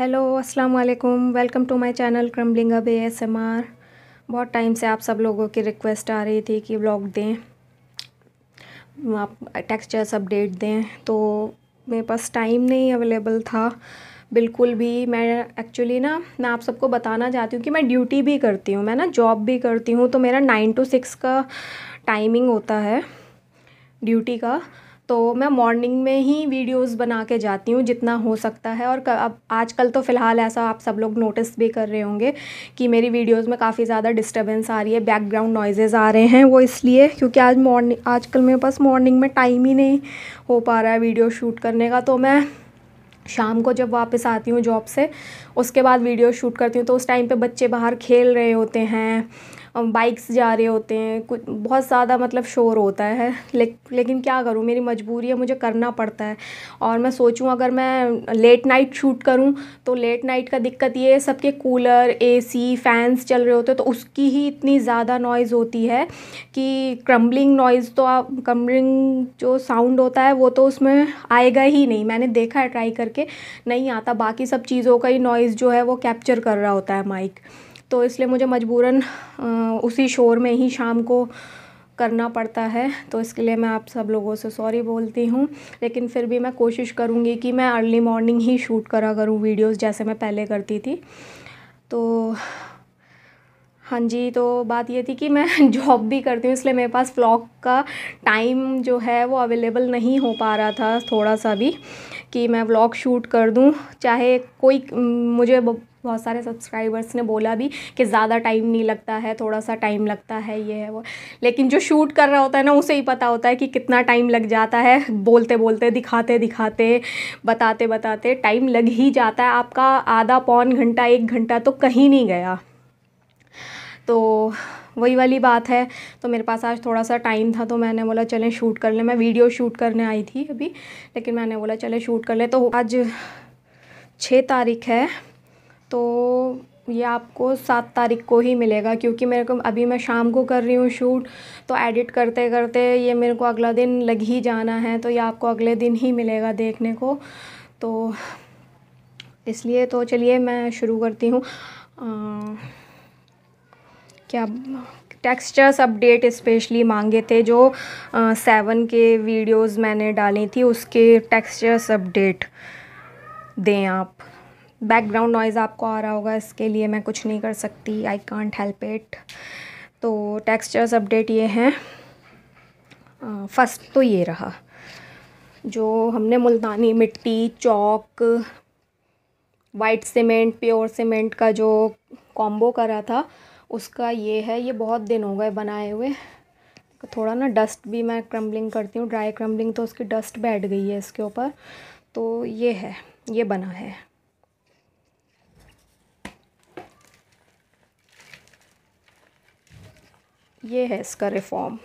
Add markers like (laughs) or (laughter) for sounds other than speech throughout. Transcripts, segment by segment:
hello अस्सलाम वालेकुम welcome to my channel crumbling अब एएसएमआर बहुत टाइम से आप सब लोगों की रिक्वेस्ट आ रही थी कि ब्लॉग दें आप टेक्सचर्स अपडेट दें तो मेरे पास टाइम नहीं अवेलेबल था बिल्कुल भी मैं एक्चुअली ना मैं आप सबको बताना चाहती हूँ कि मैं ड्यूटी भी करती हूँ मैं ना जॉब भी करती हूँ तो मेरा नाइन टू सिक्स का टाइमिंग होता है ड्यूटी का तो मैं मॉर्निंग में ही वीडियोस बना के जाती हूँ जितना हो सकता है और अब आजकल तो फ़िलहाल ऐसा आप सब लोग नोटिस भी कर रहे होंगे कि मेरी वीडियोस में काफ़ी ज़्यादा डिस्टर्बेंस आ रही है बैकग्राउंड नॉइजेज़ आ रहे हैं वो इसलिए क्योंकि आज मॉर्निंग आजकल मेरे पास मॉर्निंग में टाइम ही नहीं हो पा रहा है वीडियो शूट करने का तो मैं शाम को जब वापस आती हूँ जॉब से उसके बाद वीडियो शूट करती हूँ तो उस टाइम पे बच्चे बाहर खेल रहे होते हैं बाइक्स जा रहे होते हैं कुछ बहुत ज़्यादा मतलब शोर होता है ले, लेकिन क्या करूँ मेरी मजबूरी है मुझे करना पड़ता है और मैं सोचूँ अगर मैं लेट नाइट शूट करूँ तो लेट नाइट का दिक्कत ये है सबके कूलर ए फैंस चल रहे होते हैं तो उसकी ही इतनी ज़्यादा नॉइज़ होती है कि क्रम्बलिंग नॉइज़ तो आप क्रम्बलिंग जो साउंड होता है वो तो उसमें आएगा ही नहीं मैंने देखा है ट्राई करके नहीं आता बाकी सब चीज़ों का ही नॉइज़ जो है वो कैप्चर कर रहा होता है माइक तो इसलिए मुझे मजबूरन उसी शोर में ही शाम को करना पड़ता है तो इसके लिए मैं आप सब लोगों से सॉरी बोलती हूँ लेकिन फिर भी मैं कोशिश करूँगी कि मैं अर्ली मॉर्निंग ही शूट करा करूँ वीडियोस जैसे मैं पहले करती थी तो हाँ जी तो बात ये थी कि मैं (laughs) जॉब भी करती हूँ इसलिए मेरे पास फ्लॉक का टाइम जो है वो अवेलेबल नहीं हो पा रहा था थोड़ा सा भी कि मैं व्लॉग शूट कर दूँ चाहे कोई मुझे बहुत सारे सब्सक्राइबर्स ने बोला भी कि ज़्यादा टाइम नहीं लगता है थोड़ा सा टाइम लगता है ये है वो लेकिन जो शूट कर रहा होता है ना उसे ही पता होता है कि कितना टाइम लग जाता है बोलते बोलते दिखाते दिखाते बताते बताते टाइम लग ही जाता है आपका आधा पौन घंटा एक घंटा तो कहीं नहीं गया तो वही वाली बात है तो मेरे पास आज थोड़ा सा टाइम था तो मैंने बोला चलें शूट कर लें मैं वीडियो शूट करने आई थी अभी लेकिन मैंने बोला चलें शूट कर लें तो आज छः तारीख है तो ये आपको सात तारीख को ही मिलेगा क्योंकि मेरे को अभी मैं शाम को कर रही हूँ शूट तो एडिट करते करते ये मेरे को अगला दिन लग ही जाना है तो ये आपको अगले दिन ही मिलेगा देखने को तो इसलिए तो चलिए मैं शुरू करती हूँ क्या टेक्सचर्स अपडेट स्पेशली मांगे थे जो सेवन के वीडियोस मैंने डाली थी उसके टेक्सचर्स अपडेट दें आप बैकग्राउंड नॉइज़ आपको आ रहा होगा इसके लिए मैं कुछ नहीं कर सकती आई कॉन्ट हेल्प इट तो टेक्सचर्स अपडेट ये हैं फर्स्ट तो ये रहा जो हमने मुल्तानी मिट्टी chalk white cement pure cement का जो कॉम्बो करा था उसका ये है ये बहुत दिन हो गए बनाए हुए थोड़ा ना डस्ट भी मैं क्रम्बलिंग करती हूँ ड्राई क्रम्बलिंग तो उसकी डस्ट बैठ गई है इसके ऊपर तो ये है ये बना है ये है इसका रिफॉर्म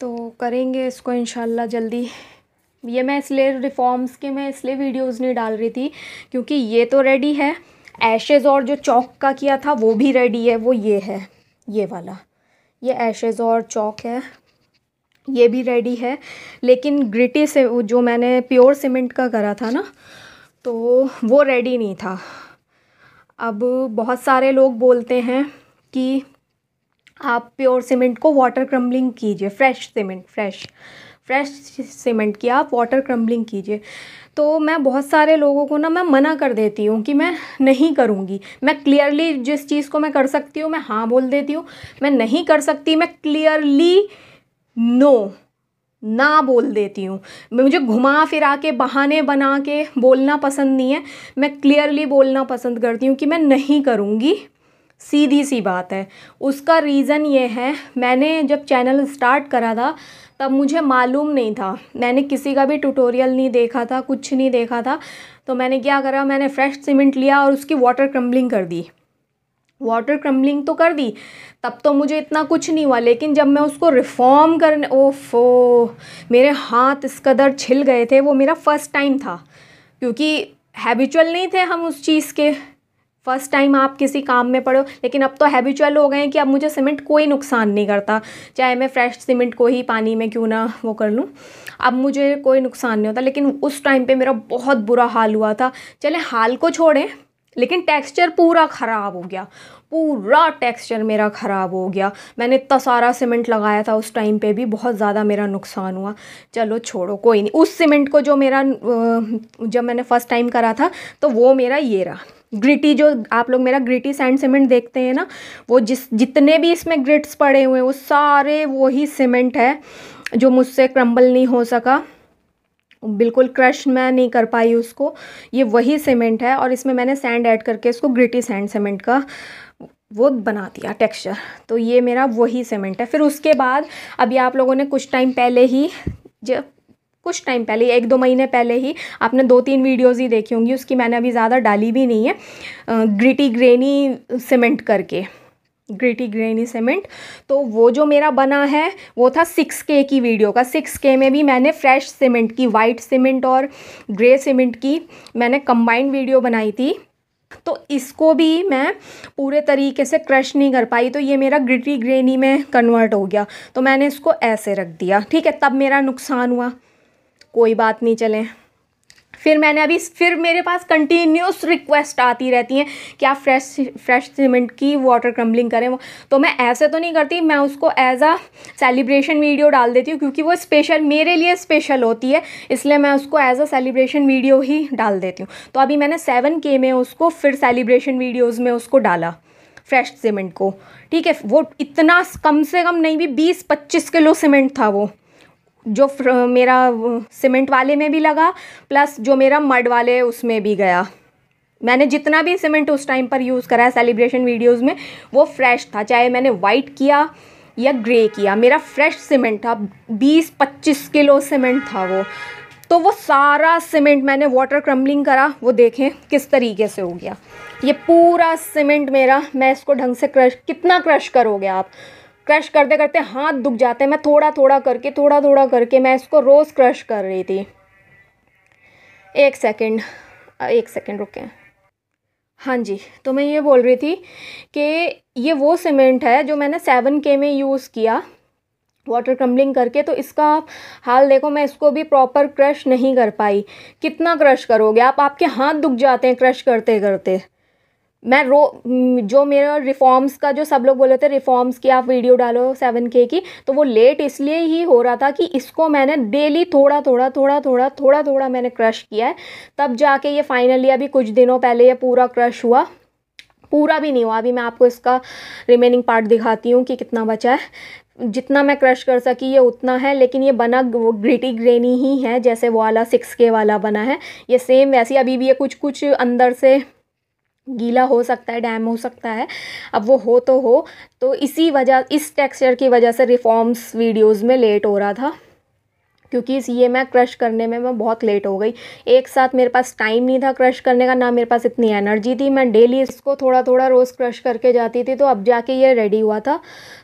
तो करेंगे इसको इन जल्दी ये मैं इसलिए रिफॉर्म्स के मैं इसलिए वीडियोस नहीं डाल रही थी क्योंकि ये तो रेडी है एशेज़ और जो चौक का किया था वो भी रेडी है वो ये है ये वाला ये एशेज़ और चौक है ये भी रेडी है लेकिन ग्रिटी से जो मैंने प्योर सीमेंट का करा था ना तो वो रेडी नहीं था अब बहुत सारे लोग बोलते हैं कि आप प्योर सीमेंट को वाटर क्रम्बलिंग कीजिए fresh cement fresh fresh cement की आप वाटर क्रम्बलिंग कीजिए तो मैं बहुत सारे लोगों को ना मैं मना कर देती हूँ कि मैं नहीं करूँगी मैं क्लियरली जिस चीज़ को मैं कर सकती हूँ मैं हाँ बोल देती हूँ मैं नहीं कर सकती मैं क्लियरली नो ना बोल देती हूँ मुझे घुमा फिरा के बहाने बना के बोलना पसंद नहीं है मैं क्लियरली बोलना पसंद करती हूँ कि मैं नहीं करूँगी सीधी सी बात है उसका रीज़न ये है मैंने जब चैनल स्टार्ट करा था तब मुझे मालूम नहीं था मैंने किसी का भी ट्यूटोरियल नहीं देखा था कुछ नहीं देखा था तो मैंने क्या करा मैंने फ्रेश सीमेंट लिया और उसकी वाटर क्रम्बलिंग कर दी वाटर क्रम्बलिंग तो कर दी तब तो मुझे इतना कुछ नहीं हुआ लेकिन जब मैं उसको रिफॉर्म करने ओफो मेरे हाथ इस कदर छिल गए थे वो मेरा फ़र्स्ट टाइम था क्योंकि हैबिचुअल नहीं थे हम उस चीज़ के फर्स्ट टाइम आप किसी काम में हो लेकिन अब तो हैबिचुअल हो गए हैं कि अब मुझे सीमेंट कोई नुकसान नहीं करता चाहे मैं फ्रेश सीमेंट को ही पानी में क्यों ना वो कर लूँ अब मुझे कोई नुकसान नहीं होता लेकिन उस टाइम पे मेरा बहुत बुरा हाल हुआ था चले हाल को छोड़ें लेकिन टेक्सचर पूरा ख़राब हो गया पूरा टेक्सचर मेरा ख़राब हो गया मैंने इतना सारा सीमेंट लगाया था उस टाइम पे भी बहुत ज़्यादा मेरा नुकसान हुआ चलो छोड़ो कोई नहीं उस सीमेंट को जो मेरा जब मैंने फ़र्स्ट टाइम करा था तो वो मेरा ये रहा ग्रिटी जो आप लोग मेरा ग्रिटी सैंड सीमेंट देखते हैं ना वो जिस जितने भी इसमें ग्रिट्स पड़े हुए हैं वो सारे वही सीमेंट है जो मुझसे क्रम्बल नहीं हो सका बिल्कुल क्रश मैं नहीं कर पाई उसको ये वही सीमेंट है और इसमें मैंने सैंड ऐड करके इसको ग्रिटी सैंड सीमेंट का वो बना दिया टेक्सचर तो ये मेरा वही सीमेंट है फिर उसके बाद अभी आप लोगों ने कुछ टाइम पहले ही जब कुछ टाइम पहले एक दो महीने पहले ही आपने दो तीन वीडियोज़ ही देखी होंगी उसकी मैंने अभी ज़्यादा डाली भी नहीं है ग्रिटी ग्रेनी सीमेंट करके ग्रिटी ग्रेनी सीमेंट तो वो जो मेरा बना है वो था सिक्स के की वीडियो का सिक्स के में भी मैंने फ्रेश सीमेंट की वाइट सीमेंट और ग्रे सीमेंट की मैंने कंबाइंड वीडियो बनाई थी तो इसको भी मैं पूरे तरीके से क्रश नहीं कर पाई तो ये मेरा ग्रिटी ग्रेनी में कन्वर्ट हो गया तो मैंने इसको ऐसे रख दिया ठीक है तब मेरा नुकसान हुआ कोई बात नहीं चलें फिर मैंने अभी फिर मेरे पास कंटिन्यूस रिक्वेस्ट आती रहती हैं कि आप फ्रेश फ्रेश सीमेंट की वाटर क्रम्बलिंग करें वो तो मैं ऐसे तो नहीं करती मैं उसको एज आ सेलिब्रेशन वीडियो डाल देती हूँ क्योंकि वो स्पेशल मेरे लिए स्पेशल होती है इसलिए मैं उसको एज अ सेलिब्रेशन वीडियो ही डाल देती हूँ तो अभी मैंने सेवन के में उसको फिर सेलिब्रेशन वीडियोज़ में उसको डाला फ्रेश सीमेंट को ठीक है वो इतना कम से कम नहीं भी बीस पच्चीस किलो सीमेंट था वो जो मेरा सीमेंट वाले में भी लगा प्लस जो मेरा मड वाले उसमें भी गया मैंने जितना भी सीमेंट उस टाइम पर यूज़ करा है सेलिब्रेशन वीडियोस में वो फ्रेश था चाहे मैंने वाइट किया या ग्रे किया मेरा फ्रेश सीमेंट था 20-25 किलो सीमेंट था वो तो वो सारा सीमेंट मैंने वाटर क्रम्बलिंग करा वो देखें किस तरीके से हो गया ये पूरा सीमेंट मेरा मैं इसको ढंग से क्रश कितना क्रश करोगे आप क्रश करते करते हाथ दुख जाते हैं मैं थोड़ा थोड़ा करके थोड़ा थोड़ा करके मैं इसको रोज़ क्रश कर रही थी एक सेकेंड एक सेकेंड रुके हाँ जी तो मैं ये बोल रही थी कि ये वो सीमेंट है जो मैंने सेवन के में यूज़ किया वाटर क्रम्बलिंग करके तो इसका हाल देखो मैं इसको भी प्रॉपर क्रश नहीं कर पाई कितना क्रश करोगे आप आपके हाथ दुख जाते हैं क्रश करते करते मैं रो जो मेरा रिफॉर्म्स का जो सब लोग बोल रहे थे रिफॉर्म्स की आप वीडियो डालो सेवन के की तो वो लेट इसलिए ही हो रहा था कि इसको मैंने डेली थोड़ा थोड़ा थोड़ा थोड़ा थोड़ा थोड़ा मैंने क्रश किया है तब जाके ये फाइनली अभी कुछ दिनों पहले ये पूरा क्रश हुआ पूरा भी नहीं हुआ अभी मैं आपको इसका रिमेनिंग पार्ट दिखाती हूँ कि कितना बचा है जितना मैं क्रश कर सकी ये उतना है लेकिन ये बना वो ग्रिटी ग्रेनी ही है जैसे वो वाला सिक्स के वाला बना है ये सेम वैसी अभी भी ये कुछ कुछ अंदर से गीला हो सकता है डैम हो सकता है अब वो हो तो हो तो इसी वजह इस टेक्सचर की वजह से रिफॉर्म्स वीडियोस में लेट हो रहा था क्योंकि इस ये मैं क्रश करने में मैं बहुत लेट हो गई एक साथ मेरे पास टाइम नहीं था क्रश करने का ना मेरे पास इतनी एनर्जी थी मैं डेली इसको थोड़ा थोड़ा रोज़ क्रश करके जाती थी तो अब जाके ये रेडी हुआ था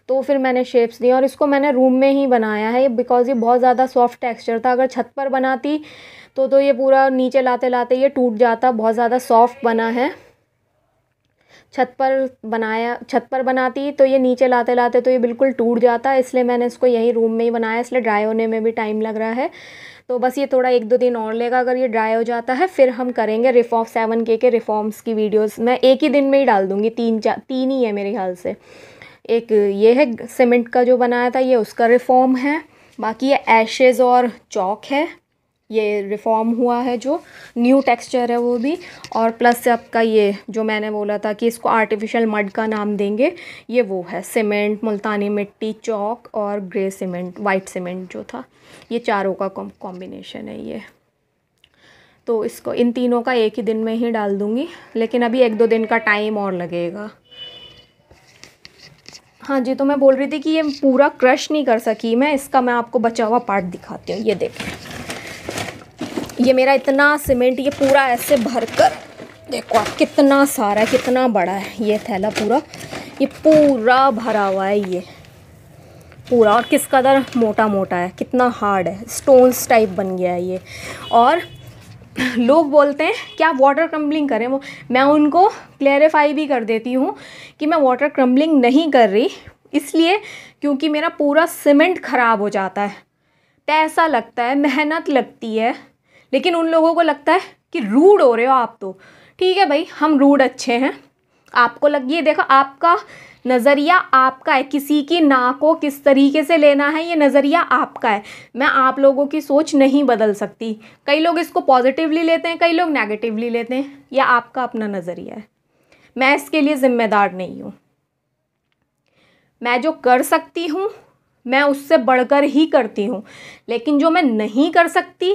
तो फिर मैंने शेप्स दिए और इसको मैंने रूम में ही बनाया है बिकॉज़ ये बहुत ज़्यादा सॉफ्ट टेक्स्चर था अगर छत पर बनाती तो तो ये पूरा नीचे लाते लाते ये टूट जाता बहुत ज़्यादा सॉफ्ट बना है छत पर बनाया छत पर बनाती तो ये नीचे लाते लाते तो ये बिल्कुल टूट जाता इसलिए मैंने इसको यहीं रूम में ही बनाया इसलिए ड्राई होने में भी टाइम लग रहा है तो बस ये थोड़ा एक दो दिन और लेगा अगर ये ड्राई हो जाता है फिर हम करेंगे रिफॉर्म सेवन के के रिफॉर्म्स की वीडियोस मैं एक ही दिन में ही डाल दूँगी तीन चार तीन ही है मेरे ख्याल से एक ये है सीमेंट का जो बनाया था ये उसका रिफॉर्म है बाकी ये एशेज़ और चौक है ये रिफॉर्म हुआ है जो न्यू टेक्सचर है वो भी और प्लस आपका ये जो मैंने बोला था कि इसको आर्टिफिशियल मड का नाम देंगे ये वो है सीमेंट मुल्तानी मिट्टी चौक और ग्रे सीमेंट वाइट सीमेंट जो था ये चारों का कॉम्बिनेशन है ये तो इसको इन तीनों का एक ही दिन में ही डाल दूँगी लेकिन अभी एक दो दिन का टाइम और लगेगा हाँ जी तो मैं बोल रही थी कि ये पूरा क्रश नहीं कर सकी मैं इसका मैं आपको बचा हुआ पार्ट दिखाती हूँ ये देखें ये मेरा इतना सीमेंट ये पूरा ऐसे भर कर देखो आप कितना सारा है कितना बड़ा है ये थैला पूरा ये पूरा भरा हुआ है ये पूरा और किस कदर मोटा मोटा है कितना हार्ड है स्टोन्स टाइप बन गया है ये और लोग बोलते हैं क्या आप वाटर क्रम्बलिंग करें वो मैं उनको क्लेरिफाई भी कर देती हूँ कि मैं वाटर क्रम्बलिंग नहीं कर रही इसलिए क्योंकि मेरा पूरा सीमेंट ख़राब हो जाता है पैसा लगता है मेहनत लगती है लेकिन उन लोगों को लगता है कि रूड हो रहे हो आप तो ठीक है भाई हम रूड अच्छे हैं आपको लग ये देखो आपका नज़रिया आपका है किसी की ना को किस तरीके से लेना है ये नज़रिया आपका है मैं आप लोगों की सोच नहीं बदल सकती कई लोग इसको पॉजिटिवली लेते हैं कई लोग नेगेटिवली लेते हैं यह आपका अपना नज़रिया है मैं इसके लिए ज़िम्मेदार नहीं हूँ मैं जो कर सकती हूँ मैं उससे बढ़कर ही करती हूँ लेकिन जो मैं नहीं कर सकती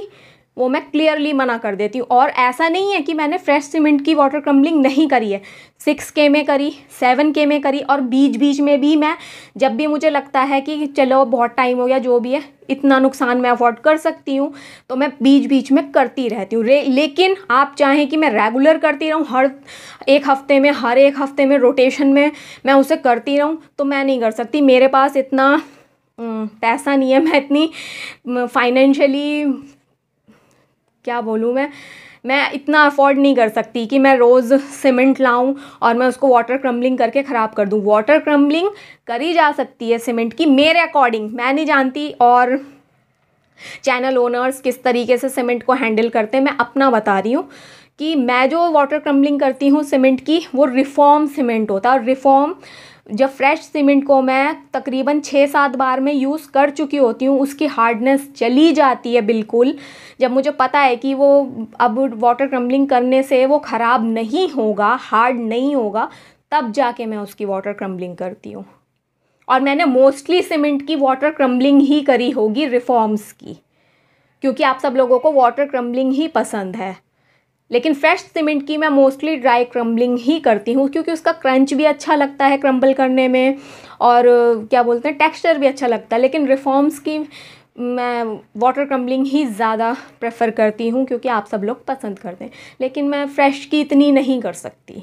वो मैं क्लियरली मना कर देती हूँ और ऐसा नहीं है कि मैंने फ्रेश सीमेंट की वाटर क्रम्बलिंग नहीं करी है सिक्स के में करी सेवन के में करी और बीच बीच में भी मैं जब भी मुझे लगता है कि चलो बहुत टाइम हो गया जो भी है इतना नुकसान मैं अफोर्ड कर सकती हूँ तो मैं बीच बीच में करती रहती हूँ लेकिन आप चाहें कि मैं रेगुलर करती रहूँ हर एक हफ्ते में हर एक हफ्ते में रोटेशन में मैं उसे करती रहूँ तो मैं नहीं कर सकती मेरे पास इतना पैसा नहीं है मैं इतनी फाइनेंशियली क्या बोलूँ मैं मैं इतना अफोर्ड नहीं कर सकती कि मैं रोज़ सीमेंट लाऊं और मैं उसको वाटर क्रम्बलिंग करके ख़राब कर दूं वाटर क्रम्बलिंग करी जा सकती है सीमेंट की मेरे अकॉर्डिंग मैं नहीं जानती और चैनल ओनर्स किस तरीके से सीमेंट को हैंडल करते हैं मैं अपना बता रही हूँ कि मैं जो वाटर क्रम्बलिंग करती हूँ सीमेंट की वो रिफॉर्म सीमेंट होता है और रिफॉर्म जब फ्रेश सीमेंट को मैं तकरीबन छः सात बार में यूज़ कर चुकी होती हूँ उसकी हार्डनेस चली जाती है बिल्कुल जब मुझे पता है कि वो अब वाटर क्रम्बलिंग करने से वो ख़राब नहीं होगा हार्ड नहीं होगा तब जाके मैं उसकी वाटर क्रम्बलिंग करती हूँ और मैंने मोस्टली सीमेंट की वाटर क्रम्बलिंग ही करी होगी रिफॉर्म्स की क्योंकि आप सब लोगों को वाटर क्रम्बलिंग ही पसंद है लेकिन फ्रेश सीमेंट की मैं मोस्टली ड्राई क्रम्बलिंग ही करती हूँ क्योंकि उसका क्रंच भी अच्छा लगता है क्रम्बल करने में और क्या बोलते हैं टेक्सचर भी अच्छा लगता है लेकिन रिफॉर्म्स की मैं वाटर क्रम्बलिंग ही ज़्यादा प्रेफर करती हूँ क्योंकि आप सब लोग पसंद करते हैं लेकिन मैं फ्रेश की इतनी नहीं कर सकती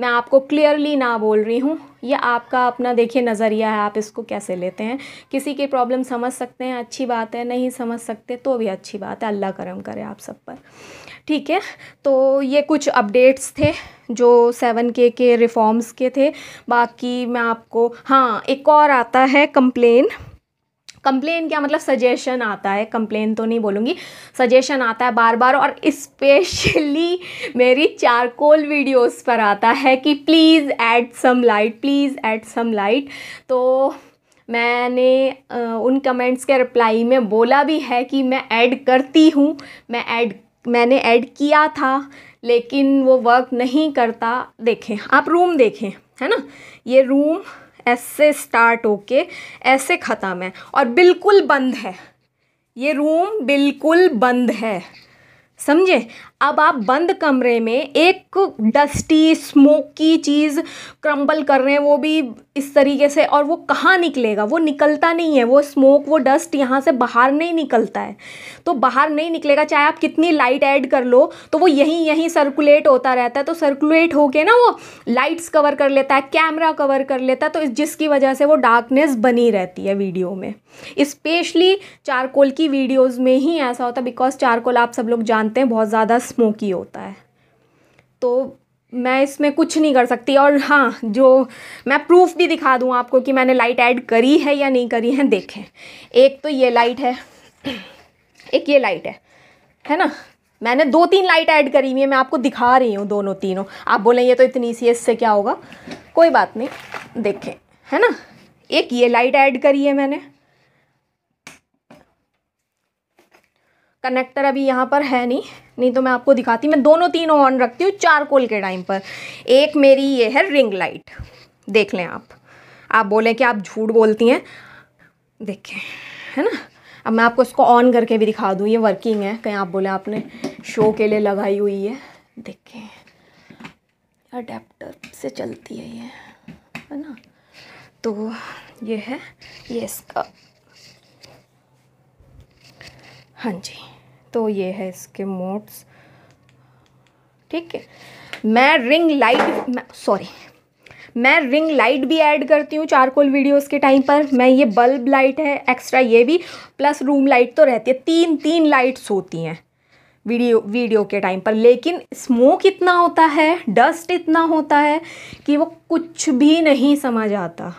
मैं आपको क्लियरली ना बोल रही हूँ यह आपका अपना देखिए नज़रिया है आप इसको कैसे लेते हैं किसी की प्रॉब्लम समझ सकते हैं अच्छी बात है नहीं समझ सकते तो भी अच्छी बात है अल्लाह करम करे आप सब पर ठीक है तो ये कुछ अपडेट्स थे जो सेवन के के रिफॉर्म्स के थे बाकी मैं आपको हाँ एक और आता है कंप्लेन कंप्लेन क्या मतलब सजेशन आता है कंप्लेन तो नहीं बोलूँगी सजेशन आता है बार बार और इस्पेशली मेरी चारकोल वीडियोस पर आता है कि please add some light please add some light तो मैंने उन कमेंट्स के रिप्लाई में बोला भी है कि मैं ऐड करती हूँ मैं ऐड मैंने ऐड किया था लेकिन वो वर्क नहीं करता देखें आप रूम देखें है ना ये रूम ऐसे स्टार्ट होके ऐसे ख़त्म है और बिल्कुल बंद है ये रूम बिल्कुल बंद है समझे अब आप बंद कमरे में एक डस्टी स्मोकी चीज़ क्रम्बल कर रहे हैं वो भी इस तरीके से और वो कहाँ निकलेगा वो निकलता नहीं है वो स्मोक वो डस्ट यहाँ से बाहर नहीं निकलता है तो बाहर नहीं निकलेगा चाहे आप कितनी लाइट ऐड कर लो तो वो यहीं यहीं सर्कुलेट होता रहता है तो सर्कुलेट होके ना वो लाइट्स कवर कर लेता है कैमरा कवर कर लेता है तो जिसकी वजह से वो डार्कनेस बनी रहती है वीडियो में स्पेशली चारकोल की वीडियोज़ में ही ऐसा होता है बिकॉज चारकोल आप सब लोग जान जानते हैं बहुत ज़्यादा स्मोकी होता है तो मैं इसमें कुछ नहीं कर सकती और हाँ जो मैं प्रूफ भी दिखा दूँ आपको कि मैंने लाइट ऐड करी है या नहीं करी है देखें एक तो ये लाइट है (clears throat) एक ये लाइट है है ना मैंने दो तीन लाइट ऐड करी हुई है मैं आपको दिखा रही हूँ दोनों तीनों आप बोलें ये तो इतनी सी इससे क्या होगा कोई बात नहीं देखें है ना एक ये लाइट ऐड करी है मैंने कनेक्टर अभी यहाँ पर है नहीं नहीं तो मैं आपको दिखाती मैं दोनों तीनों ऑन रखती हूँ चार कोल के टाइम पर एक मेरी ये है रिंग लाइट देख लें आप आप बोलें कि आप झूठ बोलती हैं देखें है ना अब मैं आपको इसको ऑन करके भी दिखा दूँ ये वर्किंग है कहीं आप बोले आपने शो के लिए लगाई हुई है देखें अडेप्टर से चलती है ये है ना तो ये है ये इसका हाँ जी तो ये है इसके मोड्स ठीक है मैं रिंग लाइट सॉरी मैं रिंग लाइट भी ऐड करती हूँ चारकोल वीडियोस के टाइम पर मैं ये बल्ब लाइट है एक्स्ट्रा ये भी प्लस रूम लाइट तो रहती है तीन तीन लाइट्स होती हैं वीडियो वीडियो के टाइम पर लेकिन स्मोक इतना होता है डस्ट इतना होता है कि वो कुछ भी नहीं समझ आता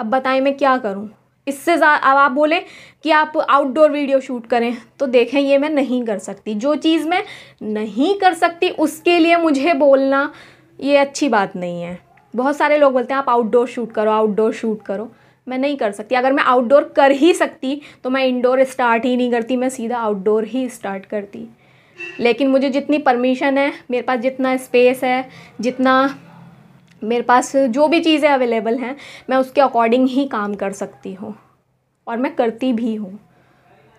अब बताएं मैं क्या करूँ इससे अब आप बोले कि आप आउटडोर वीडियो शूट करें तो देखें ये मैं नहीं कर सकती जो चीज़ मैं नहीं कर सकती उसके लिए मुझे बोलना ये अच्छी बात नहीं है बहुत सारे लोग बोलते हैं आप आउटडोर शूट करो आउटडोर शूट करो मैं नहीं कर सकती अगर मैं आउटडोर कर ही सकती तो मैं इंडोर स्टार्ट ही नहीं करती मैं सीधा आउटडोर ही स्टार्ट करती लेकिन मुझे जितनी परमिशन है मेरे पास जितना स्पेस है जितना मेरे पास जो भी चीज़ें अवेलेबल हैं मैं उसके अकॉर्डिंग ही काम कर सकती हूँ और मैं करती भी हूँ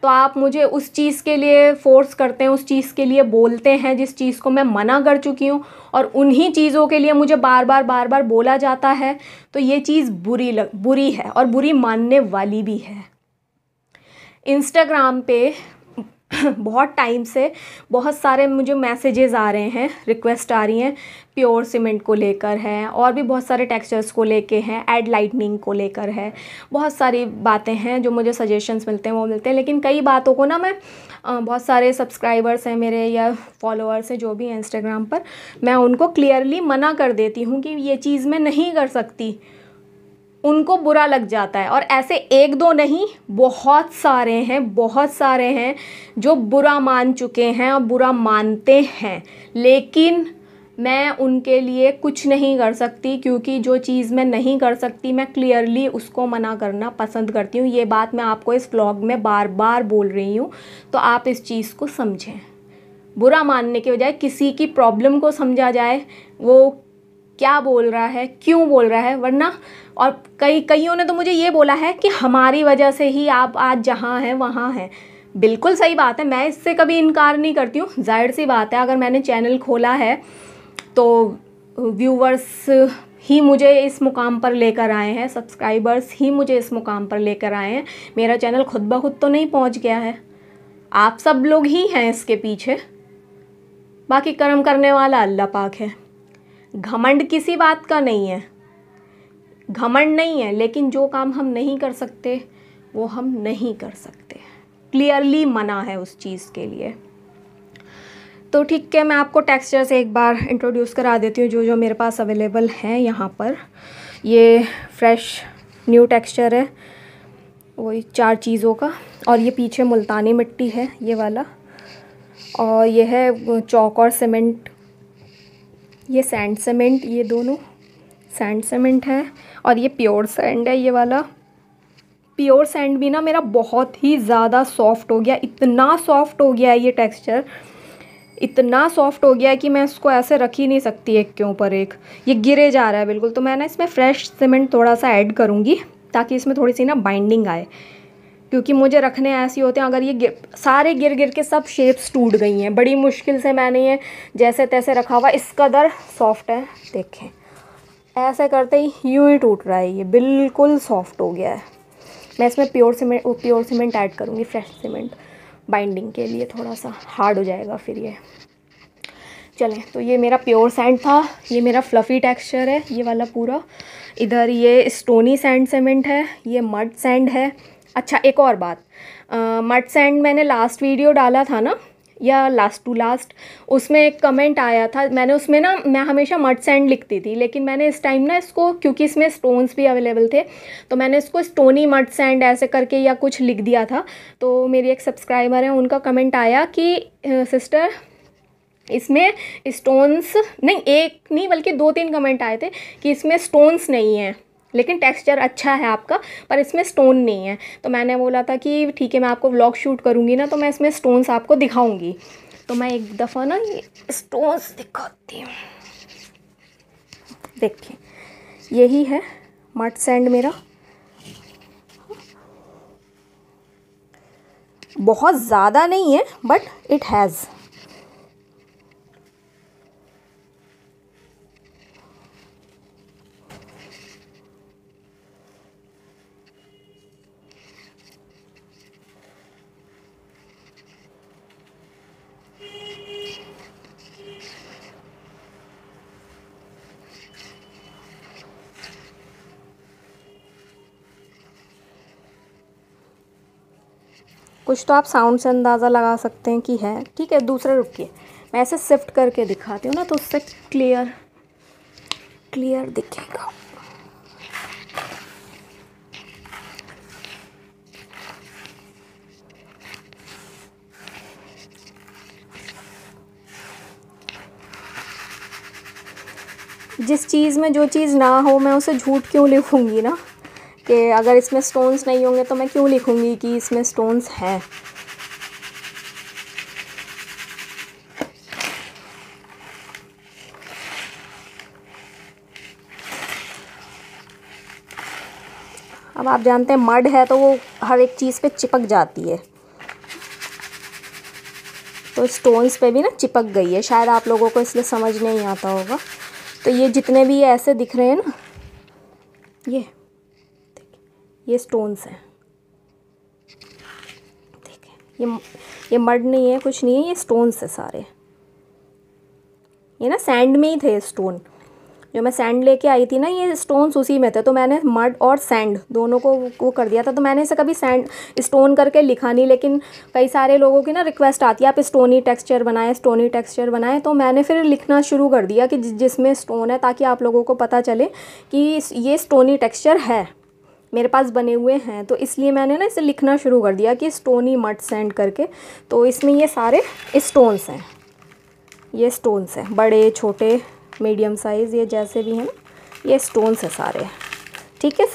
तो आप मुझे उस चीज़ के लिए फ़ोर्स करते हैं उस चीज़ के लिए बोलते हैं जिस चीज़ को मैं मना कर चुकी हूँ और उन्हीं चीज़ों के लिए मुझे बार बार बार बार बोला जाता है तो ये चीज़ बुरी लग बुरी है और बुरी मानने वाली भी है इंस्टाग्राम पे (clears throat) बहुत टाइम से बहुत सारे मुझे मैसेजेस आ रहे हैं रिक्वेस्ट आ रही हैं प्योर सीमेंट को लेकर है और भी बहुत सारे टेक्सचर्स को लेके हैं एड लाइटनिंग को लेकर है बहुत सारी बातें हैं जो मुझे सजेशंस मिलते हैं वो मिलते हैं लेकिन कई बातों को ना मैं बहुत सारे सब्सक्राइबर्स हैं मेरे या फॉलोअर्स हैं जो भी हैं इंस्टाग्राम पर मैं उनको क्लियरली मना कर देती हूँ कि ये चीज़ मैं नहीं कर सकती उनको बुरा लग जाता है और ऐसे एक दो नहीं बहुत सारे हैं बहुत सारे हैं जो बुरा मान चुके हैं और बुरा मानते हैं लेकिन मैं उनके लिए कुछ नहीं कर सकती क्योंकि जो चीज़ मैं नहीं कर सकती मैं क्लियरली उसको मना करना पसंद करती हूँ ये बात मैं आपको इस व्लॉग में बार बार बोल रही हूँ तो आप इस चीज़ को समझें बुरा मानने के बजाय किसी की प्रॉब्लम को समझा जाए वो क्या बोल रहा है क्यों बोल रहा है वरना और कई कईयों ने तो मुझे ये बोला है कि हमारी वजह से ही आप आज जहाँ हैं वहाँ हैं बिल्कुल सही बात है मैं इससे कभी इनकार नहीं करती हूँ जाहिर सी बात है अगर मैंने चैनल खोला है तो व्यूवर्स ही मुझे इस मुकाम पर लेकर आए हैं सब्सक्राइबर्स ही मुझे इस मुकाम पर लेकर आए हैं मेरा चैनल खुद ब खुद तो नहीं पहुंच गया है आप सब लोग ही हैं इसके पीछे बाकी कर्म करने वाला अल्लाह पाक है घमंड किसी बात का नहीं है घमंड नहीं है लेकिन जो काम हम नहीं कर सकते वो हम नहीं कर सकते क्लियरली मना है उस चीज़ के लिए तो ठीक है मैं आपको टेक्सचर्स एक बार इंट्रोड्यूस करा देती हूँ जो जो मेरे पास अवेलेबल हैं यहाँ पर ये फ्रेश न्यू टेक्सचर है वही चार चीज़ों का और ये पीछे मुल्तानी मिट्टी है ये वाला और ये है चौक और सीमेंट ये सैंड सीमेंट ये दोनों सैंड सीमेंट है और ये प्योर सैंड है ये वाला प्योर सैंड भी ना मेरा बहुत ही ज़्यादा सॉफ्ट हो गया इतना सॉफ्ट हो गया है ये टेक्सचर इतना सॉफ्ट हो गया है कि मैं इसको ऐसे रख ही नहीं सकती एक के ऊपर एक ये गिरे जा रहा है बिल्कुल तो मैं ना इसमें फ्रेश सीमेंट थोड़ा सा ऐड करूँगी ताकि इसमें थोड़ी सी ना बाइंडिंग आए क्योंकि मुझे रखने ऐसे होते हैं अगर ये गिर सारे गिर गिर के सब शेप्स टूट गई हैं बड़ी मुश्किल से मैंने ये जैसे तैसे रखा हुआ इस कदर सॉफ्ट है देखें ऐसे करते ही यूँ ही टूट रहा है ये बिल्कुल सॉफ्ट हो गया है मैं इसमें pure cement pure cement add करूँगी फ्रेश सीमेंट बाइंडिंग के लिए थोड़ा सा हार्ड हो जाएगा फिर ये चलें तो ये मेरा प्योर सैंड था ये मेरा फ्लफ़ी टेक्सचर है ये वाला पूरा इधर ये स्टोनी सैंड सीमेंट है ये मड सैंड है अच्छा एक और बात मड सैंड मैंने लास्ट वीडियो डाला था ना या लास्ट टू लास्ट उसमें एक कमेंट आया था मैंने उसमें ना मैं हमेशा मट सैंड लिखती थी लेकिन मैंने इस टाइम ना इसको क्योंकि इसमें स्टोन्स भी अवेलेबल थे तो मैंने इसको स्टोनी मट सैंड ऐसे करके या कुछ लिख दिया था तो मेरी एक सब्सक्राइबर है उनका कमेंट आया कि सिस्टर इसमें स्टोन्स नहीं एक नहीं बल्कि दो तीन कमेंट आए थे कि इसमें स्टोन्स नहीं हैं लेकिन टेक्सचर अच्छा है आपका पर इसमें स्टोन नहीं है तो मैंने बोला था कि ठीक है मैं आपको व्लॉग शूट करूँगी ना तो मैं इसमें स्टोन्स आपको दिखाऊँगी तो मैं एक दफ़ा ना ये स्टोन्स दिखाती हूँ देखिए यही है मट सैंड मेरा बहुत ज़्यादा नहीं है बट इट हैज़ कुछ तो आप साउंड से अंदाज़ा लगा सकते हैं कि है ठीक है दूसरा रुकिए मैं ऐसे शिफ्ट करके दिखाती हूँ ना तो उससे क्लियर क्लियर दिखेगा जिस चीज़ में जो चीज़ ना हो मैं उसे झूठ क्यों लिखूँगी ना कि अगर इसमें स्टोन्स नहीं होंगे तो मैं क्यों लिखूंगी कि इसमें स्टोन्स हैं अब आप जानते हैं मड है तो वो हर एक चीज़ पे चिपक जाती है तो स्टोन्स पे भी ना चिपक गई है शायद आप लोगों को इसलिए समझ नहीं आता होगा तो ये जितने भी ऐसे दिख रहे हैं ना ये ये स्टोन्स हैं देखें ये ये मड नहीं है कुछ नहीं है ये स्टोन्स है सारे ये ना सैंड में ही थे स्टोन जो मैं सैंड लेके आई थी ना ये स्टोन्स उसी में थे तो मैंने मड और सैंड दोनों को वो कर दिया था तो मैंने इसे कभी सैंड स्टोन करके लिखा नहीं लेकिन कई सारे लोगों की ना रिक्वेस्ट आती है आप स्टोनी टेक्सचर बनाएं स्टोनी टेक्सचर बनाएं तो मैंने फिर लिखना शुरू कर दिया कि जिसमें स्टोन है ताकि आप लोगों को पता चले कि ये स्टोनी टेक्स्चर है मेरे पास बने हुए हैं तो इसलिए मैंने ना इसे लिखना शुरू कर दिया कि स्टोनी मट सेंड करके तो इसमें ये सारे स्टोन्स हैं ये स्टोन्स हैं बड़े छोटे मीडियम साइज़ ये जैसे भी हैं ये स्टोन्स हैं सारे ठीक है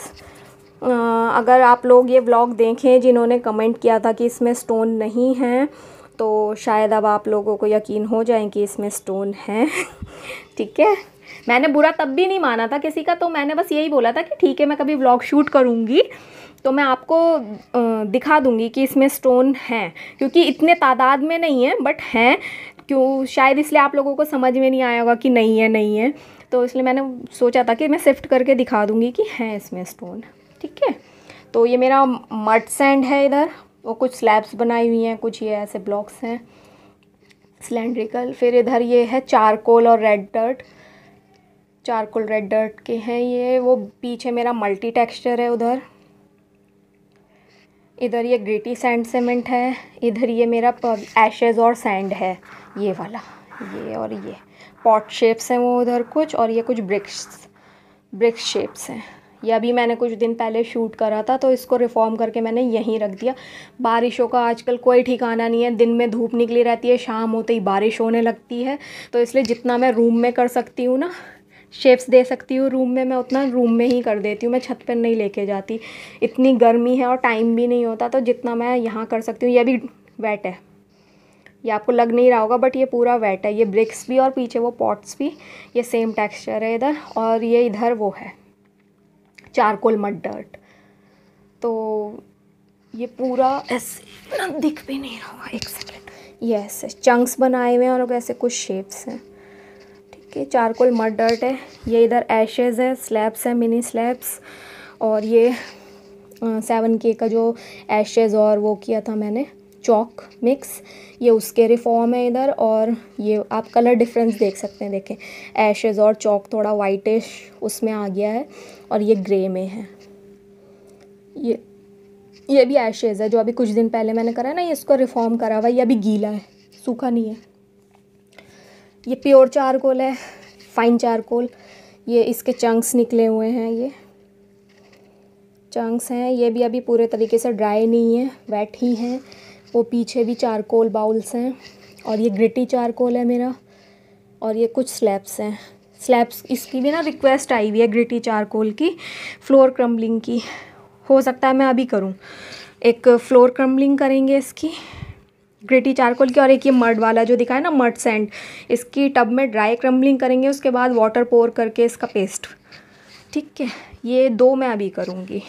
अगर आप लोग ये ब्लॉग देखें जिन्होंने कमेंट किया था कि इसमें स्टोन नहीं हैं तो शायद अब आप लोगों को यकीन हो जाए कि इसमें स्टोन हैं (laughs) ठीक है मैंने बुरा तब भी नहीं माना था किसी का तो मैंने बस यही बोला था कि ठीक है मैं कभी ब्लॉग शूट करूँगी तो मैं आपको दिखा दूँगी कि इसमें स्टोन हैं क्योंकि इतने तादाद में नहीं है बट हैं क्यों शायद इसलिए आप लोगों को समझ में नहीं आया होगा कि नहीं है नहीं है तो इसलिए मैंने सोचा था कि मैं शिफ्ट करके दिखा दूँगी कि हैं इसमें स्टोन ठीक है तो ये मेरा मट सैंड है इधर वो कुछ स्लैब्स बनाई हुई हैं कुछ ये ऐसे ब्लॉक्स हैं सिलेंड्रिकल फिर इधर ये है चारकोल और red dirt charcoal red dirt के हैं ये वो पीछे मेरा मल्टी टेक्सचर है उधर इधर ये ग्रेटी सैंड सीमेंट है इधर ये मेरा एशेज़ और सैंड है ये वाला ये और ये पॉट शेप्स हैं वो उधर कुछ और ये कुछ ब्रिक्स ब्रिक्स शेप्स हैं ये अभी मैंने कुछ दिन पहले शूट करा था तो इसको रिफॉर्म करके मैंने यहीं रख दिया बारिशों का आजकल कोई ठिकाना नहीं है दिन में धूप निकली रहती है शाम होते ही बारिश होने लगती है तो इसलिए जितना मैं रूम में कर सकती हूँ ना शेप्स दे सकती हूँ रूम में मैं उतना रूम में ही कर देती हूँ मैं छत पर नहीं लेके जाती इतनी गर्मी है और टाइम भी नहीं होता तो जितना मैं यहाँ कर सकती हूँ ये भी वेट है ये आपको लग नहीं रहा होगा बट ये पूरा वेट है ये ब्रिक्स भी और पीछे वो पॉट्स भी ये सेम टेक्सचर है इधर और ये इधर वो है चारकोल मड डर्ट तो ये पूरा ऐसे दिख भी नहीं रहा एक सेकेंड ये ऐसे चंक्स बनाए हुए हैं और ऐसे कुछ शेप्स हैं के चारकोल मड डर्ट है ये इधर एशेज़ है स्लैब्स है मिनी स्लैब्स और ये सेवन के का जो एशेज़ और वो किया था मैंने चौक मिक्स ये उसके रिफॉर्म है इधर और ये आप कलर डिफरेंस देख सकते हैं देखें एशेज़ और चौक थोड़ा वाइटिश उसमें आ गया है और ये ग्रे में है ये ये भी एशेज़ है जो अभी कुछ दिन पहले मैंने करा है ना ये इसको रिफॉर्म करा हुआ ये अभी गीला है सूखा नहीं है ये प्योर चारकोल है फाइन चारकोल ये इसके चंक्स निकले हुए हैं ये चंक्स हैं ये भी अभी पूरे तरीके से ड्राई नहीं है वेट ही हैं वो पीछे भी चारकोल बाउल्स हैं और ये ग्रिटी चारकोल है मेरा और ये कुछ स्लैब्स हैं स्लैब्स इसकी भी ना रिक्वेस्ट आई हुई है ग्रिटी चारकोल की फ्लोर क्रम्बलिंग की हो सकता है मैं अभी करूँ एक फ्लोर क्रम्बलिंग करेंगे इसकी ग्रेटी चारकोल की और एक ये मर्ड वाला जो दिखा है ना मर्ड सेंड इसकी टब में ड्राई क्रम्बलिंग करेंगे उसके बाद वाटर पोर करके इसका पेस्ट ठीक है ये दो मैं अभी करूँगी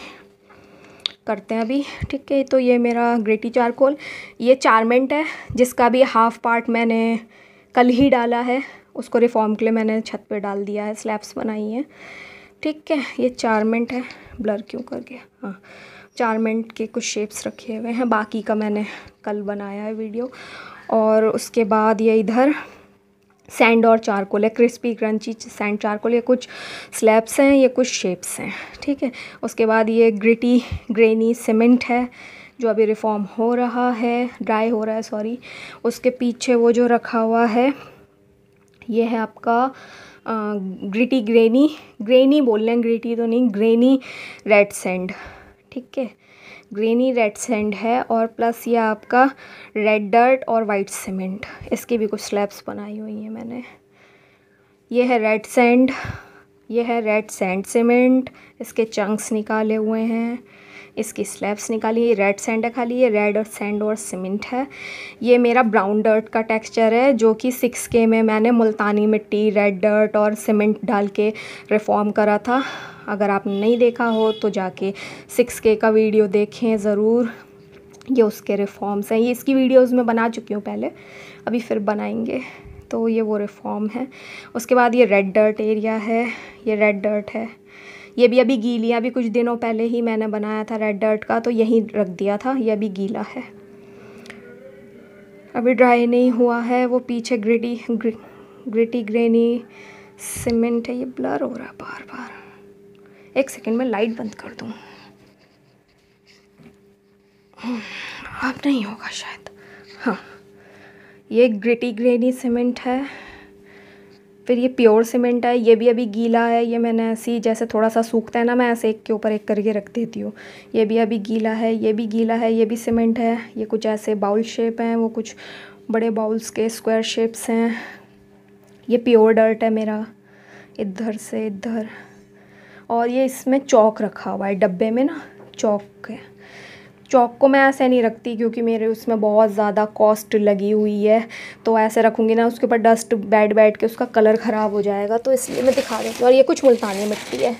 करते हैं अभी ठीक है तो ये मेरा ग्रेटी चारकोल ये चारमेंट है जिसका भी हाफ पार्ट मैंने कल ही डाला है उसको रिफॉर्म के लिए मैंने छत पे डाल दिया है स्लैब्स बनाई हैं ठीक है ये चारमेंट है ब्लर क्यों कर गया हाँ चार मिनट के कुछ शेप्स रखे हुए हैं बाकी का मैंने कल बनाया है वीडियो और उसके बाद ये इधर सैंड और चारकोल है क्रिस्पी क्रंची सैंड चारकोल ये कुछ स्लैब्स हैं ये कुछ शेप्स हैं ठीक है उसके बाद ये ग्रिटी ग्रेनी सीमेंट है जो अभी रिफॉर्म हो रहा है ड्राई हो रहा है सॉरी उसके पीछे वो जो रखा हुआ है ये है आपका ग्रिटी ग्रेनी ग्रेनी बोल रहे हैं ग्रिटी तो नहीं ग्रेनी रेड सेंड ठीक है ग्रेनी रेड सेंड है और प्लस ये आपका रेड डर्ट और वाइट सीमेंट इसकी भी कुछ स्लैब्स बनाई हुई हैं मैंने ये है रेड सेंड ये है रेड सेंड सीमेंट इसके चंक्स निकाले हुए हैं इसकी स्लैब्स निकाली रेड सैंड है खाली ये रेड और सैंड और सीमेंट है ये मेरा ब्राउन डर्ट का टेक्सचर है जो कि सिक्स के में मैंने मुल्तानी मिट्टी रेड डर्ट और सीमेंट डाल के रिफॉर्म करा था अगर आपने नहीं देखा हो तो जाके सिक्स के का वीडियो देखें ज़रूर ये उसके रिफॉर्म्स हैं ये इसकी वीडियोस में बना चुकी हूँ पहले अभी फिर बनाएंगे तो ये वो रिफॉर्म है उसके बाद ये रेड डर्ट एरिया है ये रेड डर्ट है ये भी अभी गीली है अभी कुछ दिनों पहले ही मैंने बनाया था रेड डर्ट का तो यहीं रख दिया था ये अभी गीला है अभी ड्राई नहीं हुआ है वो पीछे ग्रिटी ग्रिटी ग्रेनी सीमेंट है ये ब्लर हो रहा है बार बार एक सेकंड में लाइट बंद कर दूँ हम्म, अब नहीं होगा शायद हाँ ये ग्रिटी ग्रेनी सीमेंट है फिर ये प्योर सीमेंट है ये भी अभी गीला है ये मैंने ऐसी जैसे थोड़ा सा सूखता है ना मैं ऐसे एक के ऊपर एक करके रख देती हूँ ये भी अभी गीला है ये भी गीला है ये भी सीमेंट है ये कुछ ऐसे बाउल शेप हैं वो कुछ बड़े बाउल्स के स्क्वायर शेप्स हैं ये प्योर डर्ट है मेरा इधर से इधर और ये इसमें चौक रखा हुआ है डब्बे में ना चौक है चौक को मैं ऐसे नहीं रखती क्योंकि मेरे उसमें बहुत ज़्यादा कॉस्ट लगी हुई है तो ऐसे रखूँगी ना उसके ऊपर डस्ट बैठ बैठ के उसका कलर ख़राब हो जाएगा तो इसलिए मैं दिखा देती हूँ और ये कुछ मुल्तानी मिट्टी है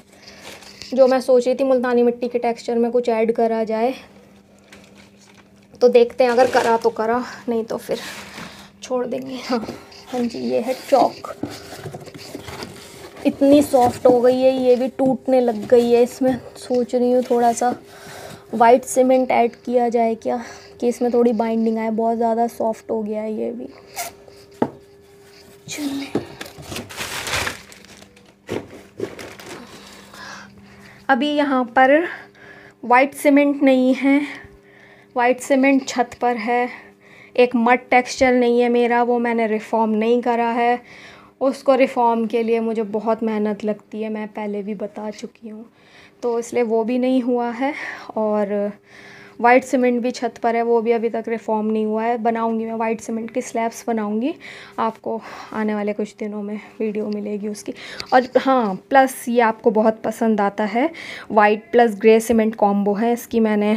जो मैं सोच रही थी मुल्तानी मिट्टी के टेक्स्चर में कुछ ऐड करा जाए तो देखते हैं अगर करा तो करा नहीं तो फिर छोड़ देंगे हाँ हाँ जी ये है चौक इतनी सॉफ्ट हो गई है ये भी टूटने लग गई है इसमें सोच रही हूँ थोड़ा सा वाइट सीमेंट ऐड किया जाए क्या कि इसमें थोड़ी बाइंडिंग आए बहुत ज़्यादा सॉफ्ट हो गया है ये भी चलिए अभी यहाँ पर वाइट सीमेंट नहीं है वाइट सीमेंट छत पर है एक मट टेक्सचर नहीं है मेरा वो मैंने रिफॉर्म नहीं करा है उसको रिफ़ॉर्म के लिए मुझे बहुत मेहनत लगती है मैं पहले भी बता चुकी हूँ तो इसलिए वो भी नहीं हुआ है और वाइट सीमेंट भी छत पर है वो भी अभी तक रिफ़ॉर्म नहीं हुआ है बनाऊंगी मैं वाइट सीमेंट की स्लैब्स बनाऊंगी आपको आने वाले कुछ दिनों में वीडियो मिलेगी उसकी और हाँ प्लस ये आपको बहुत पसंद आता है white plus grey cement combo है इसकी मैंने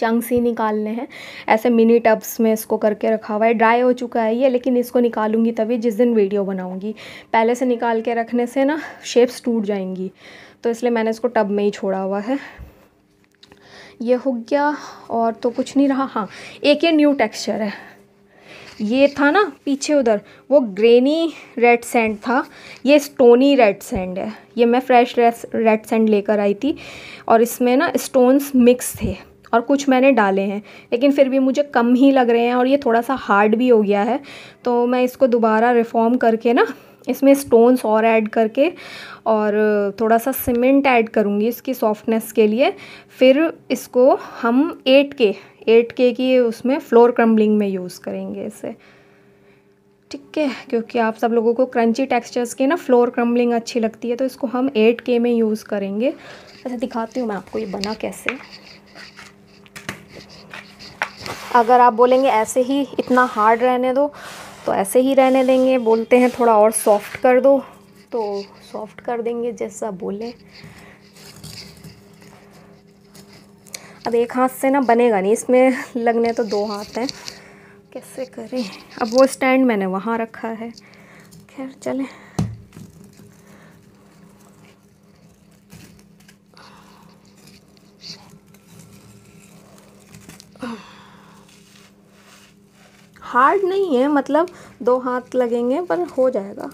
चंक्स ही निकालने हैं ऐसे मिनी टब्स में इसको करके रखा हुआ है ड्राई हो चुका है ये लेकिन इसको निकालूंगी तभी जिस दिन वीडियो बनाऊंगी पहले से निकाल के रखने से ना शेप्स टूट जाएंगी तो इसलिए मैंने इसको टब में ही छोड़ा हुआ है ये हो गया और तो कुछ नहीं रहा हाँ एक ये न्यू टेक्स्चर है ये था ना पीछे उधर वो ग्रेनी रेड सैंड था ये स्टोनी रेड सैंड है ये मैं फ्रेश रेड सैंड लेकर आई थी और इसमें ना स्टोन्स मिक्स थे और कुछ मैंने डाले हैं लेकिन फिर भी मुझे कम ही लग रहे हैं और ये थोड़ा सा हार्ड भी हो गया है तो मैं इसको दोबारा रिफॉर्म करके ना इसमें स्टोन्स और ऐड करके और थोड़ा सा सीमेंट ऐड करूँगी इसकी सॉफ्टनेस के लिए फिर इसको हम के एट के की उसमें फ्लोर क्रम्बलिंग में यूज़ करेंगे इसे ठीक है क्योंकि आप सब लोगों को क्रंची टेक्सचर्स के ना फ्लोर क्रम्बलिंग अच्छी लगती है तो इसको हम के में यूज़ करेंगे अच्छा दिखाती हूँ मैं आपको ये बना कैसे अगर आप बोलेंगे ऐसे ही इतना हार्ड रहने दो तो ऐसे ही रहने देंगे बोलते हैं थोड़ा और सॉफ्ट कर दो तो सॉफ्ट कर देंगे जैसा बोले अब एक हाथ से ना बनेगा नहीं इसमें लगने तो दो हाथ हैं कैसे करें अब वो स्टैंड मैंने वहाँ रखा है खैर चलें हार्ड नहीं है मतलब दो हाथ लगेंगे पर हो जाएगा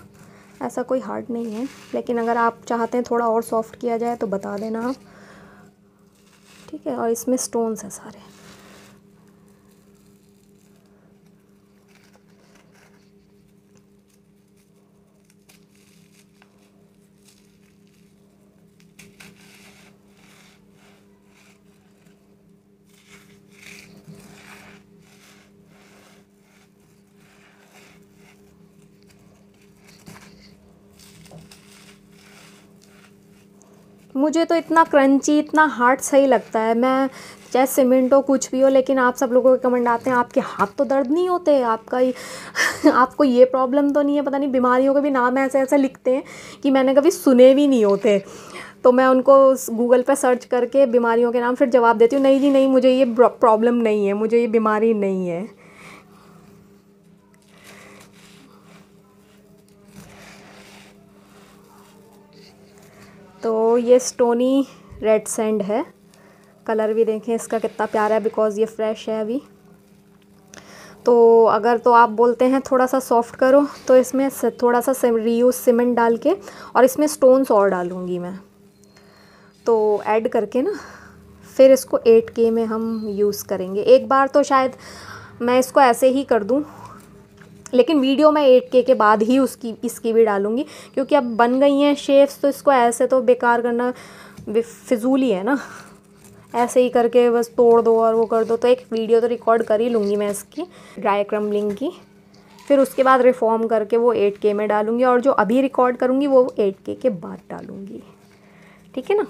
ऐसा कोई हार्ड नहीं है लेकिन अगर आप चाहते हैं थोड़ा और सॉफ्ट किया जाए तो बता देना आप ठीक है और इसमें स्टोन्स हैं सारे मुझे तो इतना क्रंची इतना हार्ड सही लगता है मैं चाहे सीमेंट हो कुछ भी हो लेकिन आप सब लोगों के कमेंट आते हैं आपके हाथ तो दर्द नहीं होते आपका ही (laughs) आपको ये प्रॉब्लम तो नहीं है पता नहीं बीमारियों के भी नाम ऐसे ऐसे लिखते हैं कि मैंने कभी सुने भी नहीं होते तो मैं उनको गूगल पर सर्च करके बीमारियों के नाम फिर जवाब देती हूँ नहीं जी नहीं मुझे ये प्रॉब्लम नहीं है मुझे ये बीमारी नहीं है तो ये स्टोनी रेड सेंड है कलर भी देखें इसका कितना प्यारा है बिकॉज़ ये फ्रेश है अभी तो अगर तो आप बोलते हैं थोड़ा सा सॉफ्ट करो तो इसमें थोड़ा सा रीयूज सीमेंट डाल के और इसमें स्टोन्स और डालूँगी मैं तो ऐड करके ना फिर इसको एट के में हम यूज़ करेंगे एक बार तो शायद मैं इसको ऐसे ही कर दूँ लेकिन वीडियो मैं एट के के बाद ही उसकी इसकी भी डालूंगी क्योंकि अब बन गई हैं शेप्स तो इसको ऐसे तो बेकार करना फिजूल ही है ना ऐसे ही करके बस तोड़ दो और वो कर दो तो एक वीडियो तो रिकॉर्ड कर ही लूँगी मैं इसकी ड्राई क्रम्बलिंग की फिर उसके बाद रिफॉर्म करके वो एट के में डालूंगी और जो अभी रिकॉर्ड करूँगी वो एट के के बाद डालूँगी ठीक है ना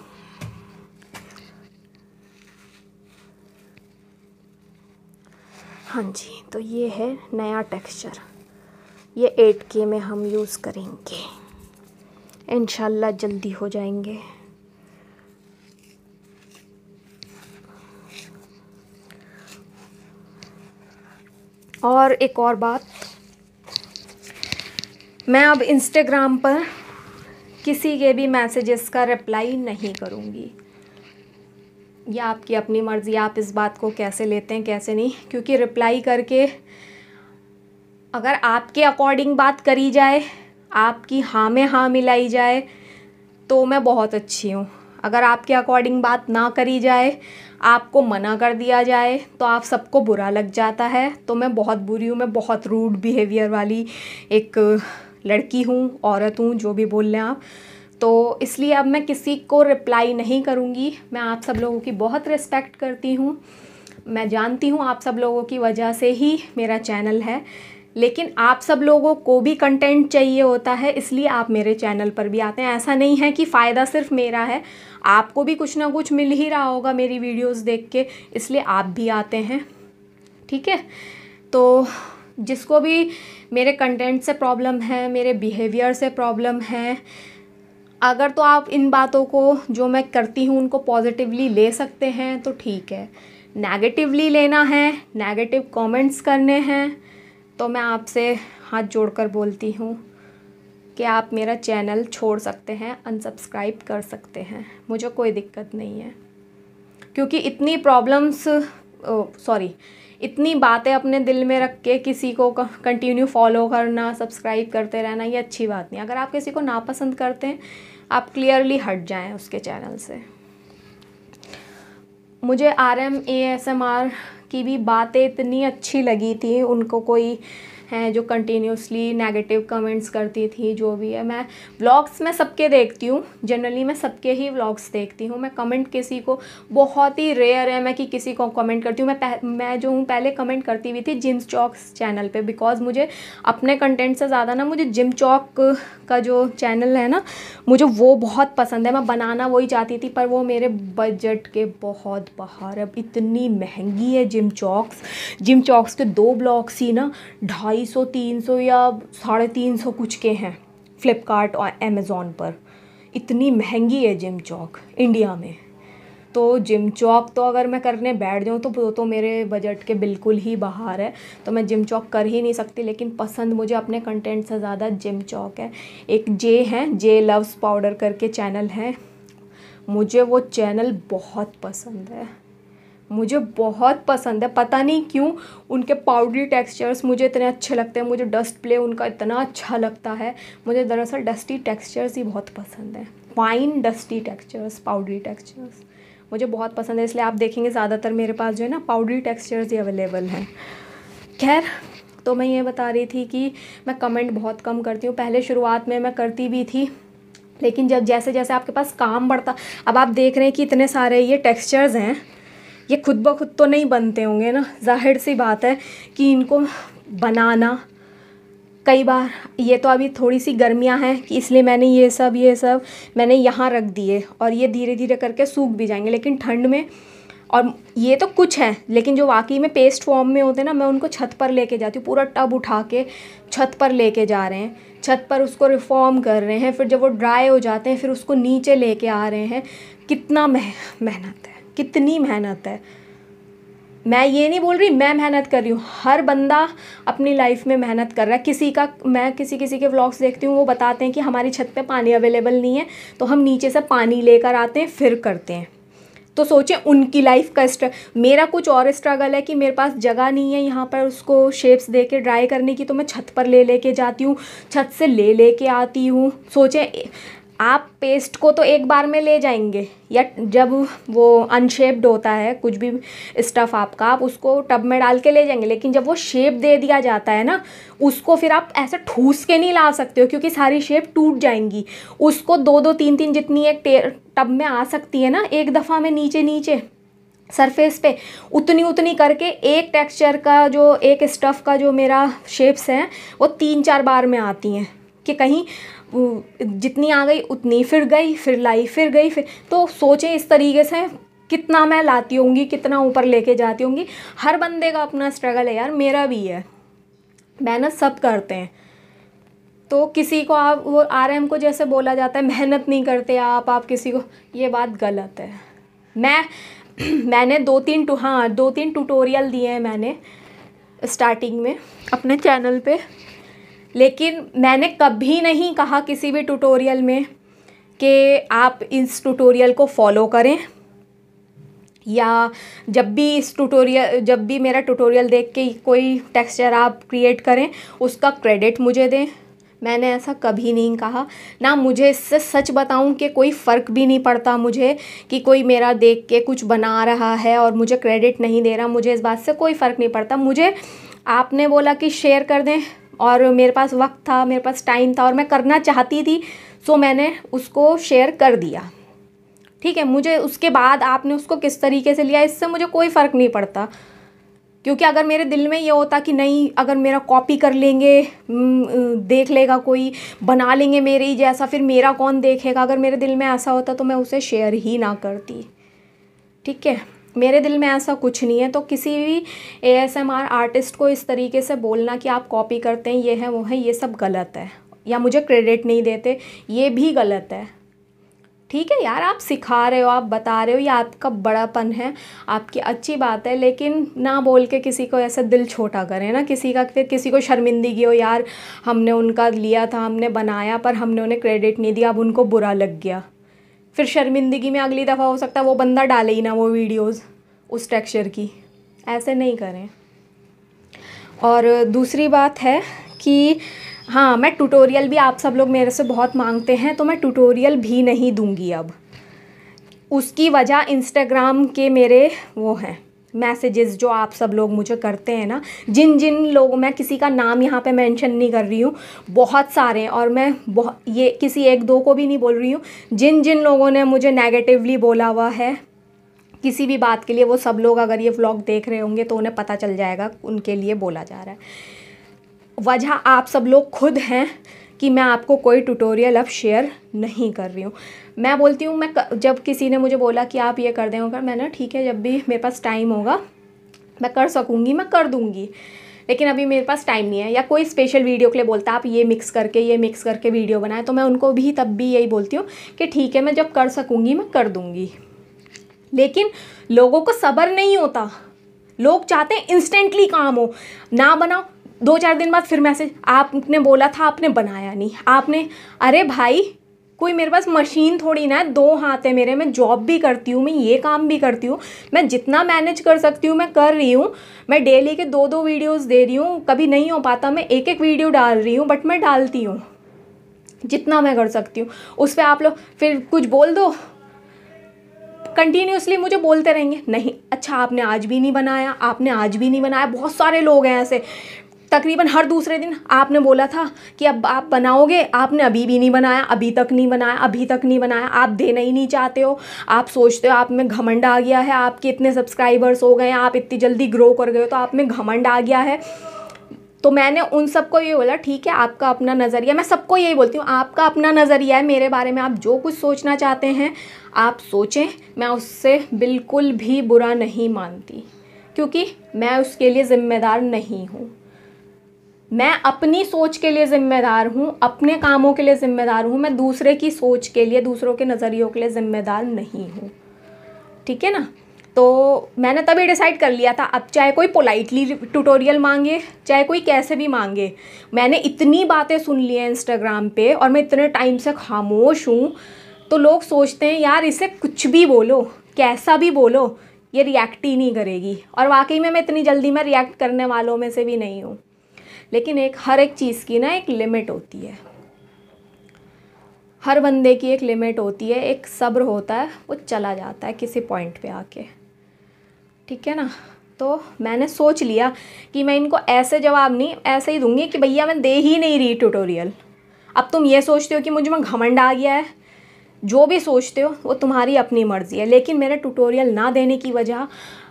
हाँ जी तो ये है नया टेक्सचर ये के में हम यूज़ करेंगे इन जल्दी हो जाएंगे और एक और बात मैं अब इंस्टाग्राम पर किसी के भी मैसेजेस का रिप्लाई नहीं करूँगी यह आपकी अपनी मर्ज़ी आप इस बात को कैसे लेते हैं कैसे नहीं क्योंकि रिप्लाई करके अगर आपके अकॉर्डिंग बात करी जाए आपकी हाँ में हाँ मिलाई जाए तो मैं बहुत अच्छी हूँ अगर आपके अकॉर्डिंग बात ना करी जाए आपको मना कर दिया जाए तो आप सबको बुरा लग जाता है तो मैं बहुत बुरी हूँ मैं बहुत रूड बिहेवियर वाली एक लड़की हूँ औरत हूँ जो भी बोल लें आप तो इसलिए अब मैं किसी को रिप्लाई नहीं करूँगी मैं आप सब लोगों की बहुत रिस्पेक्ट करती हूँ मैं जानती हूँ आप सब लोगों की वजह से ही मेरा चैनल है लेकिन आप सब लोगों को भी कंटेंट चाहिए होता है इसलिए आप मेरे चैनल पर भी आते हैं ऐसा नहीं है कि फ़ायदा सिर्फ मेरा है आपको भी कुछ ना कुछ मिल ही रहा होगा मेरी वीडियोस देख के इसलिए आप भी आते हैं ठीक है तो जिसको भी मेरे कंटेंट से प्रॉब्लम है मेरे बिहेवियर से प्रॉब्लम है अगर तो आप इन बातों को जो मैं करती हूँ उनको पॉजिटिवली ले सकते हैं तो ठीक है नेगेटिवली लेना है नेगेटिव कमेंट्स करने हैं तो मैं आपसे हाथ जोड़कर बोलती हूँ कि आप मेरा चैनल छोड़ सकते हैं अनसब्सक्राइब कर सकते हैं मुझे कोई दिक्कत नहीं है क्योंकि इतनी प्रॉब्लम्स सॉरी इतनी बातें अपने दिल में रख के किसी को कंटिन्यू फॉलो करना सब्सक्राइब करते रहना ये अच्छी बात नहीं अगर आप किसी को नापसंद करते हैं आप क्लियरली हट जाएं उसके चैनल से मुझे R M A S M R की भी बातें इतनी अच्छी लगी थी उनको कोई हैं जो कंटिन्यूसली नेगेटिव कमेंट्स करती थी जो भी है मैं व्लॉग्स मैं सबके देखती हूँ जनरली मैं सबके ही व्लॉग्स देखती हूँ मैं कमेंट किसी को बहुत ही रेयर है मैं कि किसी को कमेंट करती हूँ मैं मैं जो हूँ पहले कमेंट करती हुई थी जिम चौक चैनल पर बिकॉज मुझे अपने कंटेंट से ज़्यादा ना मुझे जिम चौक का जो चैनल है ना मुझे वो बहुत पसंद है मैं बनाना वही चाहती थी पर वो मेरे बजट के बहुत बाहर अब इतनी महंगी है जिम चौक्स जिम चौक्स के दो ब्लॉक्स ही ना ढाई ढाई सौ तीन सौ या साढ़े तीन सौ कुछ के हैं फ़्लिपकार्ट और अमेज़ोन पर इतनी महंगी है जिम चौक इंडिया में तो जिम चौक तो अगर मैं करने बैठ जाऊँ तो वो तो मेरे बजट के बिल्कुल ही बाहर है तो मैं जिम चौक कर ही नहीं सकती लेकिन पसंद मुझे अपने कंटेंट से ज़्यादा जिम चौक है एक जे हैं जे लव्स पाउडर करके चैनल हैं मुझे वो चैनल बहुत पसंद है मुझे बहुत पसंद है पता नहीं क्यों उनके पाउडरी टेक्सचर्स मुझे इतने अच्छे लगते हैं मुझे डस्ट प्ले उनका इतना अच्छा लगता है मुझे दरअसल डस्टी टेक्सचर्स ही बहुत पसंद है fine dusty textures powdery textures मुझे बहुत पसंद है इसलिए आप देखेंगे ज़्यादातर मेरे पास जो है ना पाउडरी टेक्सचर्स ही अवेलेबल हैं खैर तो मैं ये बता रही थी कि मैं कमेंट बहुत कम करती हूँ पहले शुरुआत में मैं करती भी थी लेकिन जब जैसे जैसे आपके पास काम बढ़ता अब आप देख रहे हैं कि इतने सारे ये टेक्सचर्स हैं ये खुद ब खुद तो नहीं बनते होंगे ना जाहिर सी बात है कि इनको बनाना कई बार ये तो अभी थोड़ी सी गर्मियाँ हैं कि इसलिए मैंने ये सब ये सब मैंने यहाँ रख दिए और ये धीरे धीरे करके सूख भी जाएंगे लेकिन ठंड में और ये तो कुछ है लेकिन जो वाकई में पेस्ट फॉर्म में होते हैं ना मैं उनको छत पर लेके जाती हूँ पूरा टब उठा के छत पर लेके जा रहे हैं छत पर उसको रिफॉर्म कर रहे हैं फिर जब वो ड्राई हो जाते हैं फिर उसको नीचे लेके आ रहे हैं कितना मेहनत है कितनी मेहनत है मैं ये नहीं बोल रही मैं मेहनत कर रही हूँ हर बंदा अपनी लाइफ में मेहनत कर रहा है किसी का मैं किसी किसी के व्लॉग्स देखती हूँ वो बताते हैं कि हमारी छत पे पानी अवेलेबल नहीं है तो हम नीचे से पानी लेकर आते हैं फिर करते हैं तो सोचें उनकी लाइफ का स्ट्रग मेरा कुछ और स्ट्रगल है कि मेरे पास जगह नहीं है यहाँ पर उसको शेप्स दे के ड्राई करने की तो मैं छत पर ले लेके जाती हूँ छत से ले लेके आती हूँ सोचें आप पेस्ट को तो एक बार में ले जाएंगे या जब वो अनशेप्ड होता है कुछ भी स्टफ़ आपका आप उसको टब में डाल के ले जाएंगे लेकिन जब वो शेप दे दिया जाता है ना उसको फिर आप ऐसे ठूस के नहीं ला सकते हो क्योंकि सारी शेप टूट जाएंगी उसको दो दो तीन तीन जितनी एक टब में आ सकती है ना एक दफ़ा में नीचे नीचे सरफेस पे उतनी उतनी करके एक टेक्सचर का जो एक स्टफ़ का जो मेरा शेप्स हैं वो तीन चार बार में आती हैं कि कहीं जितनी आ गई उतनी फिर गई फिर लाई फिर गई फिर तो सोचें इस तरीके से कितना मैं लाती होंगी कितना ऊपर लेके जाती होंगी हर बंदे का अपना स्ट्रगल है यार मेरा भी है मेहनत सब करते हैं तो किसी को आप वो आर को जैसे बोला जाता है मेहनत नहीं करते आप आप किसी को ये बात गलत है मैं (clears throat) मैंने दो तीन टू हाँ दो तीन ट्यूटोरियल दिए हैं मैंने स्टार्टिंग में अपने चैनल पे लेकिन मैंने कभी नहीं कहा किसी भी ट्यूटोरियल में कि आप इस ट्यूटोरियल को फॉलो करें या जब भी इस ट्यूटोरियल जब भी मेरा ट्यूटोरियल देख के कोई टेक्सचर आप क्रिएट करें उसका क्रेडिट मुझे दें मैंने ऐसा कभी नहीं कहा ना मुझे इससे सच बताऊं कि कोई फ़र्क भी नहीं पड़ता मुझे कि कोई मेरा देख के कुछ बना रहा है और मुझे क्रेडिट नहीं दे रहा मुझे इस बात से कोई फ़र्क नहीं पड़ता मुझे आपने बोला कि शेयर कर दें और मेरे पास वक्त था मेरे पास टाइम था और मैं करना चाहती थी सो मैंने उसको शेयर कर दिया ठीक है मुझे उसके बाद आपने उसको किस तरीके से लिया इससे मुझे कोई फ़र्क नहीं पड़ता क्योंकि अगर मेरे दिल में ये होता कि नहीं अगर मेरा कॉपी कर लेंगे देख लेगा कोई बना लेंगे मेरे ही जैसा फिर मेरा कौन देखेगा अगर मेरे दिल में ऐसा होता तो मैं उसे शेयर ही ना करती ठीक है मेरे दिल में ऐसा कुछ नहीं है तो किसी भी ए आर्टिस्ट को इस तरीके से बोलना कि आप कॉपी करते हैं ये है वो है ये सब गलत है या मुझे क्रेडिट नहीं देते ये भी गलत है ठीक है यार आप सिखा रहे हो आप बता रहे हो ये आपका बड़ापन है आपकी अच्छी बात है लेकिन ना बोल के किसी को ऐसा दिल छोटा करें ना किसी का फिर किसी को शर्मिंदगी हो यार हमने उनका लिया था हमने बनाया पर हमने उन्हें क्रेडिट नहीं दिया अब उनको बुरा लग गया फिर शर्मिंदगी में अगली दफ़ा हो सकता है वो बंदा डाले ही ना वो वीडियोस उस टेक्सचर की ऐसे नहीं करें और दूसरी बात है कि हाँ मैं ट्यूटोरियल भी आप सब लोग मेरे से बहुत मांगते हैं तो मैं ट्यूटोरियल भी नहीं दूंगी अब उसकी वजह इंस्टाग्राम के मेरे वो हैं मैसेजेस जो आप सब लोग मुझे करते हैं ना जिन जिन लोगों मैं किसी का नाम यहाँ पे मेंशन नहीं कर रही हूँ बहुत सारे हैं और मैं बहुत ये किसी एक दो को भी नहीं बोल रही हूँ जिन जिन लोगों ने मुझे नेगेटिवली बोला हुआ है किसी भी बात के लिए वो सब लोग अगर ये व्लॉग देख रहे होंगे तो उन्हें पता चल जाएगा उनके लिए बोला जा रहा है वजह आप सब लोग खुद हैं कि मैं आपको कोई ट्यूटोरियल अब शेयर नहीं कर रही हूँ मैं बोलती हूँ मैं जब किसी ने मुझे बोला कि आप ये कर दें कर मैंने ठीक है जब भी मेरे पास टाइम होगा मैं कर सकूँगी मैं कर दूँगी लेकिन अभी मेरे पास टाइम नहीं है या कोई स्पेशल वीडियो के लिए बोलता आप ये मिक्स करके ये मिक्स करके वीडियो बनाए तो मैं उनको भी तब भी यही बोलती हूँ कि ठीक है मैं जब कर सकूँगी मैं कर दूँगी लेकिन लोगों को सब्र नहीं होता लोग चाहते हैं इंस्टेंटली काम हो ना बनाओ दो चार दिन बाद फिर मैसेज आपने बोला था आपने बनाया नहीं आपने अरे भाई कोई मेरे पास मशीन थोड़ी ना है दो हाथ है मेरे मैं जॉब भी करती हूँ मैं ये काम भी करती हूँ मैं जितना मैनेज कर सकती हूँ मैं कर रही हूँ मैं डेली के दो दो वीडियोस दे रही हूँ कभी नहीं हो पाता मैं एक एक वीडियो डाल रही हूँ बट मैं डालती हूँ जितना मैं कर सकती हूँ उस पर आप लोग फिर कुछ बोल दो कंटिन्यूसली मुझे बोलते रहेंगे नहीं अच्छा आपने आज भी नहीं बनाया आपने आज भी नहीं बनाया बहुत सारे लोग हैं ऐसे तकरीबन हर दूसरे दिन आपने बोला था कि अब आप बनाओगे आपने अभी भी नहीं बनाया अभी तक नहीं बनाया अभी तक नहीं बनाया आप देना ही नहीं चाहते हो आप सोचते हो आप में घमंड आ गया है आपके इतने सब्सक्राइबर्स हो गए आप इतनी जल्दी ग्रो कर गए हो तो आप में घमंड आ गया है तो मैंने उन सबको ये बोला ठीक है आपका अपना नज़रिया मैं सबको यही बोलती हूँ आपका अपना नज़रिया है मेरे बारे में आप जो कुछ सोचना चाहते हैं आप सोचें मैं उससे बिल्कुल भी बुरा नहीं मानती क्योंकि मैं उसके लिए ज़िम्मेदार नहीं हूँ मैं अपनी सोच के लिए ज़िम्मेदार हूँ अपने कामों के लिए ज़िम्मेदार हूँ मैं दूसरे की सोच के लिए दूसरों के नज़रियों के लिए ज़िम्मेदार नहीं हूँ ठीक है ना तो मैंने तभी डिसाइड कर लिया था अब चाहे कोई पोलाइटली ट्यूटोरियल मांगे चाहे कोई कैसे भी मांगे मैंने इतनी बातें सुन ली हैं इंस्टाग्राम पे और मैं इतने टाइम से खामोश हूँ तो लोग सोचते हैं यार इसे कुछ भी बोलो कैसा भी बोलो ये रिएक्ट ही नहीं करेगी और वाकई में मैं इतनी जल्दी में रिएक्ट करने वालों में से भी नहीं हूँ लेकिन एक हर एक चीज़ की ना एक लिमिट होती है हर बंदे की एक लिमिट होती है एक सब्र होता है वो चला जाता है किसी पॉइंट पे आके ठीक है ना तो मैंने सोच लिया कि मैं इनको ऐसे जवाब नहीं ऐसे ही दूंगी कि भैया मैं दे ही नहीं रही ट्यूटोरियल अब तुम ये सोचते हो कि मुझ में घमंड आ गया है जो भी सोचते हो वो तुम्हारी अपनी मर्ज़ी है लेकिन मेरे ट्यूटोरियल ना देने की वजह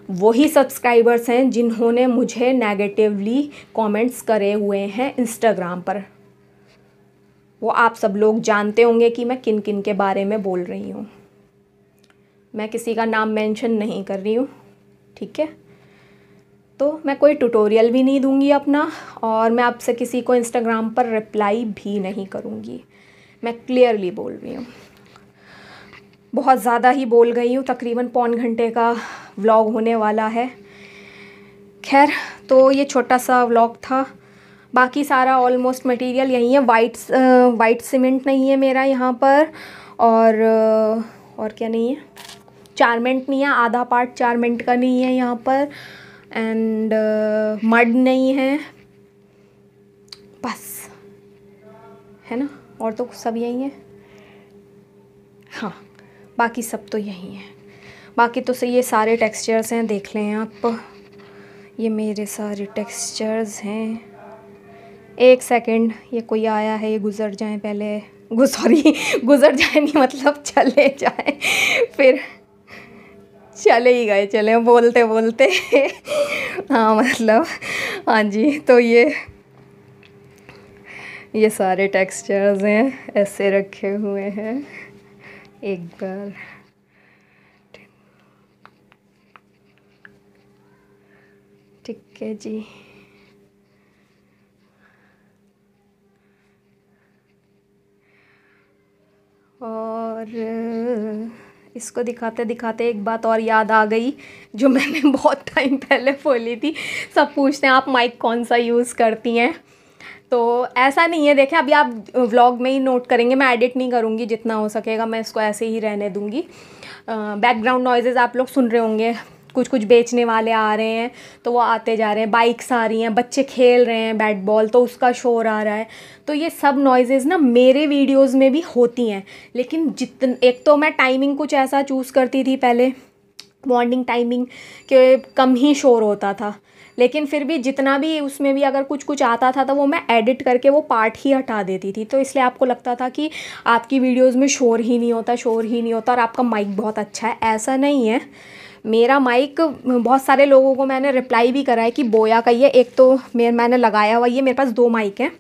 वही सब्सक्राइबर्स हैं जिन्होंने मुझे नेगेटिवली कमेंट्स करे हुए हैं इंस्टाग्राम पर वो आप सब लोग जानते होंगे कि मैं किन किन के बारे में बोल रही हूँ मैं किसी का नाम मेंशन नहीं कर रही हूँ ठीक है तो मैं कोई ट्यूटोरियल भी नहीं दूंगी अपना और मैं आपसे किसी को इंस्टाग्राम पर रिप्लाई भी नहीं करूँगी मैं क्लियरली बोल रही हूँ बहुत ज़्यादा ही बोल गई हूँ तकरीबन पौन घंटे का व्लॉग होने वाला है खैर तो ये छोटा सा व्लॉग था बाकी सारा ऑलमोस्ट मटेरियल यही है वाइट वाइट सीमेंट नहीं है मेरा यहाँ पर और और क्या नहीं है चारमेंट नहीं है आधा पार्ट चारमेंट का नहीं है यहाँ पर एंड मड नहीं है बस है ना और तो सब यही है हाँ बाकी सब तो यही है बाकी तो से ये सारे टेक्सचर्स हैं देख लें आप ये मेरे सारे टेक्सचर्स हैं एक सेकंड ये कोई आया है ये गुज़र जाए पहले सॉरी गुज़र जाए नहीं मतलब चले जाए फिर चले ही गए चले बोलते बोलते हाँ मतलब हाँ जी तो ये ये सारे टेक्सचर्स हैं ऐसे रखे हुए हैं एक बार ठीक है जी और इसको दिखाते दिखाते एक बात और याद आ गई जो मैंने (laughs) बहुत टाइम पहले बोली थी सब पूछते हैं आप माइक कौन सा यूज़ करती हैं तो ऐसा नहीं है देखें अभी आप व्लॉग में ही नोट करेंगे मैं एडिट नहीं करूँगी जितना हो सकेगा मैं इसको ऐसे ही रहने दूँगी बैकग्राउंड नॉइजेज़ आप लोग सुन रहे होंगे कुछ कुछ बेचने वाले आ रहे हैं तो वो आते जा रहे हैं बाइक्स आ रही हैं बच्चे खेल रहे हैं बैट बॉल तो उसका शोर आ रहा है तो ये सब नॉइजेज़ ना मेरे वीडियोज़ में भी होती हैं लेकिन जितन एक तो मैं टाइमिंग कुछ ऐसा चूज़ करती थी पहले मॉर्निंग टाइमिंग के कम ही शोर होता था लेकिन फिर भी जितना भी उसमें भी अगर कुछ कुछ आता था तो वो मैं एडिट करके वो पार्ट ही हटा देती थी तो इसलिए आपको लगता था कि आपकी वीडियोज़ में शोर ही नहीं होता शोर ही नहीं होता और आपका माइक बहुत अच्छा है ऐसा नहीं है मेरा माइक बहुत सारे लोगों को मैंने रिप्लाई भी करा है कि बोया का ये एक तो मेरे मैंने लगाया हुआ ये मेरे पास दो माइक हैं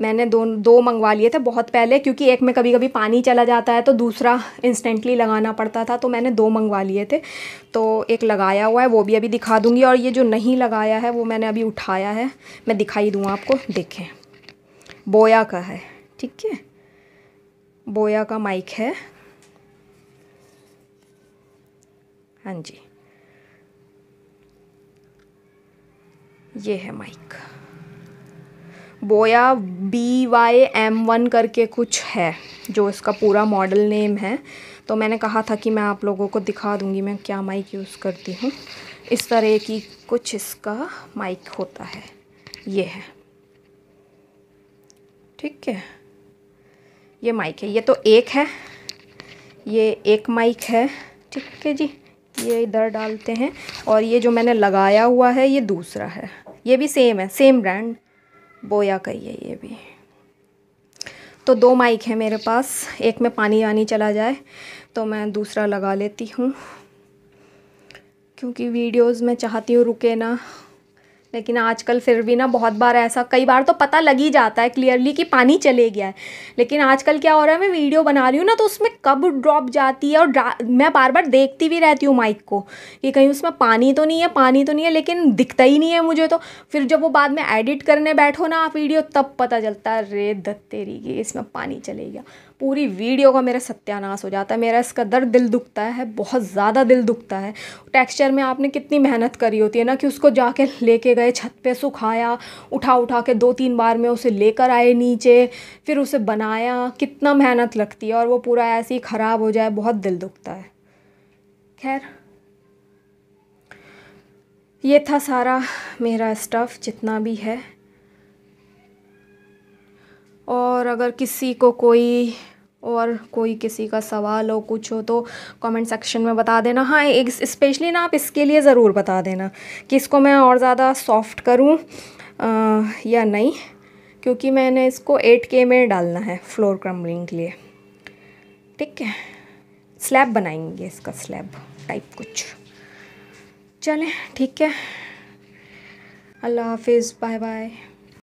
मैंने दो दो मंगवा लिए थे बहुत पहले क्योंकि एक में कभी कभी पानी चला जाता है तो दूसरा इंस्टेंटली लगाना पड़ता था तो मैंने दो मंगवा लिए थे तो एक लगाया हुआ है वो भी अभी दिखा दूँगी और ये जो नहीं लगाया है वो मैंने अभी उठाया है मैं दिखाई दूँ आपको देखें बोया का है ठीक है बोया का माइक है हाँ जी ये है माइक बोया बी वाई एम वन करके कुछ है जो इसका पूरा मॉडल नेम है तो मैंने कहा था कि मैं आप लोगों को दिखा दूंगी मैं क्या माइक यूज़ करती हूँ इस तरह की कुछ इसका माइक होता है ये है ठीक है ये माइक है ये तो एक है ये एक माइक है ठीक है जी ये इधर डालते हैं और ये जो मैंने लगाया हुआ है ये दूसरा है ये भी सेम है सेम ब्रांड बोया कहिए ये भी तो दो माइक है मेरे पास एक में पानी वानी चला जाए तो मैं दूसरा लगा लेती हूँ क्योंकि वीडियोस में चाहती हूँ रुके ना लेकिन आजकल फिर भी ना बहुत बार ऐसा कई बार तो पता लग ही जाता है क्लियरली कि पानी चले गया है लेकिन आजकल क्या हो रहा है मैं वीडियो बना रही हूँ ना तो उसमें कब ड्रॉप जाती है और मैं बार बार देखती भी रहती हूँ माइक को कि कहीं उसमें पानी तो नहीं है पानी तो नहीं है लेकिन दिखता ही नहीं है मुझे तो फिर जब वो बाद में एडिट करने बैठो ना आप वीडियो तब पता चलता है रे दत्तेरी कि इसमें पानी चले गया पूरी वीडियो का मेरा सत्यानाश हो जाता है मेरा इसका दर्द दिल दुखता है बहुत ज़्यादा दिल दुखता है टेक्सचर में आपने कितनी मेहनत करी होती है ना कि उसको जाके लेके गए छत पे सुखाया उठा उठा के दो तीन बार में उसे लेकर आए नीचे फिर उसे बनाया कितना मेहनत लगती है और वो पूरा ऐसे ही ख़राब हो जाए बहुत दिल दुखता है खैर ये था सारा मेरा स्टफ़ जितना भी है और अगर किसी को कोई और कोई किसी का सवाल हो कुछ हो तो कमेंट सेक्शन में बता देना हाँ एक स्पेशली ना आप इसके लिए ज़रूर बता देना कि इसको मैं और ज़्यादा सॉफ्ट करूँ या नहीं क्योंकि मैंने इसको 8K में डालना है फ्लोर क्रम्बलिंग के लिए ठीक है स्लैब बनाएंगे इसका स्लैब टाइप कुछ चलें ठीक है अल्लाह हाफिज़ बाय बाय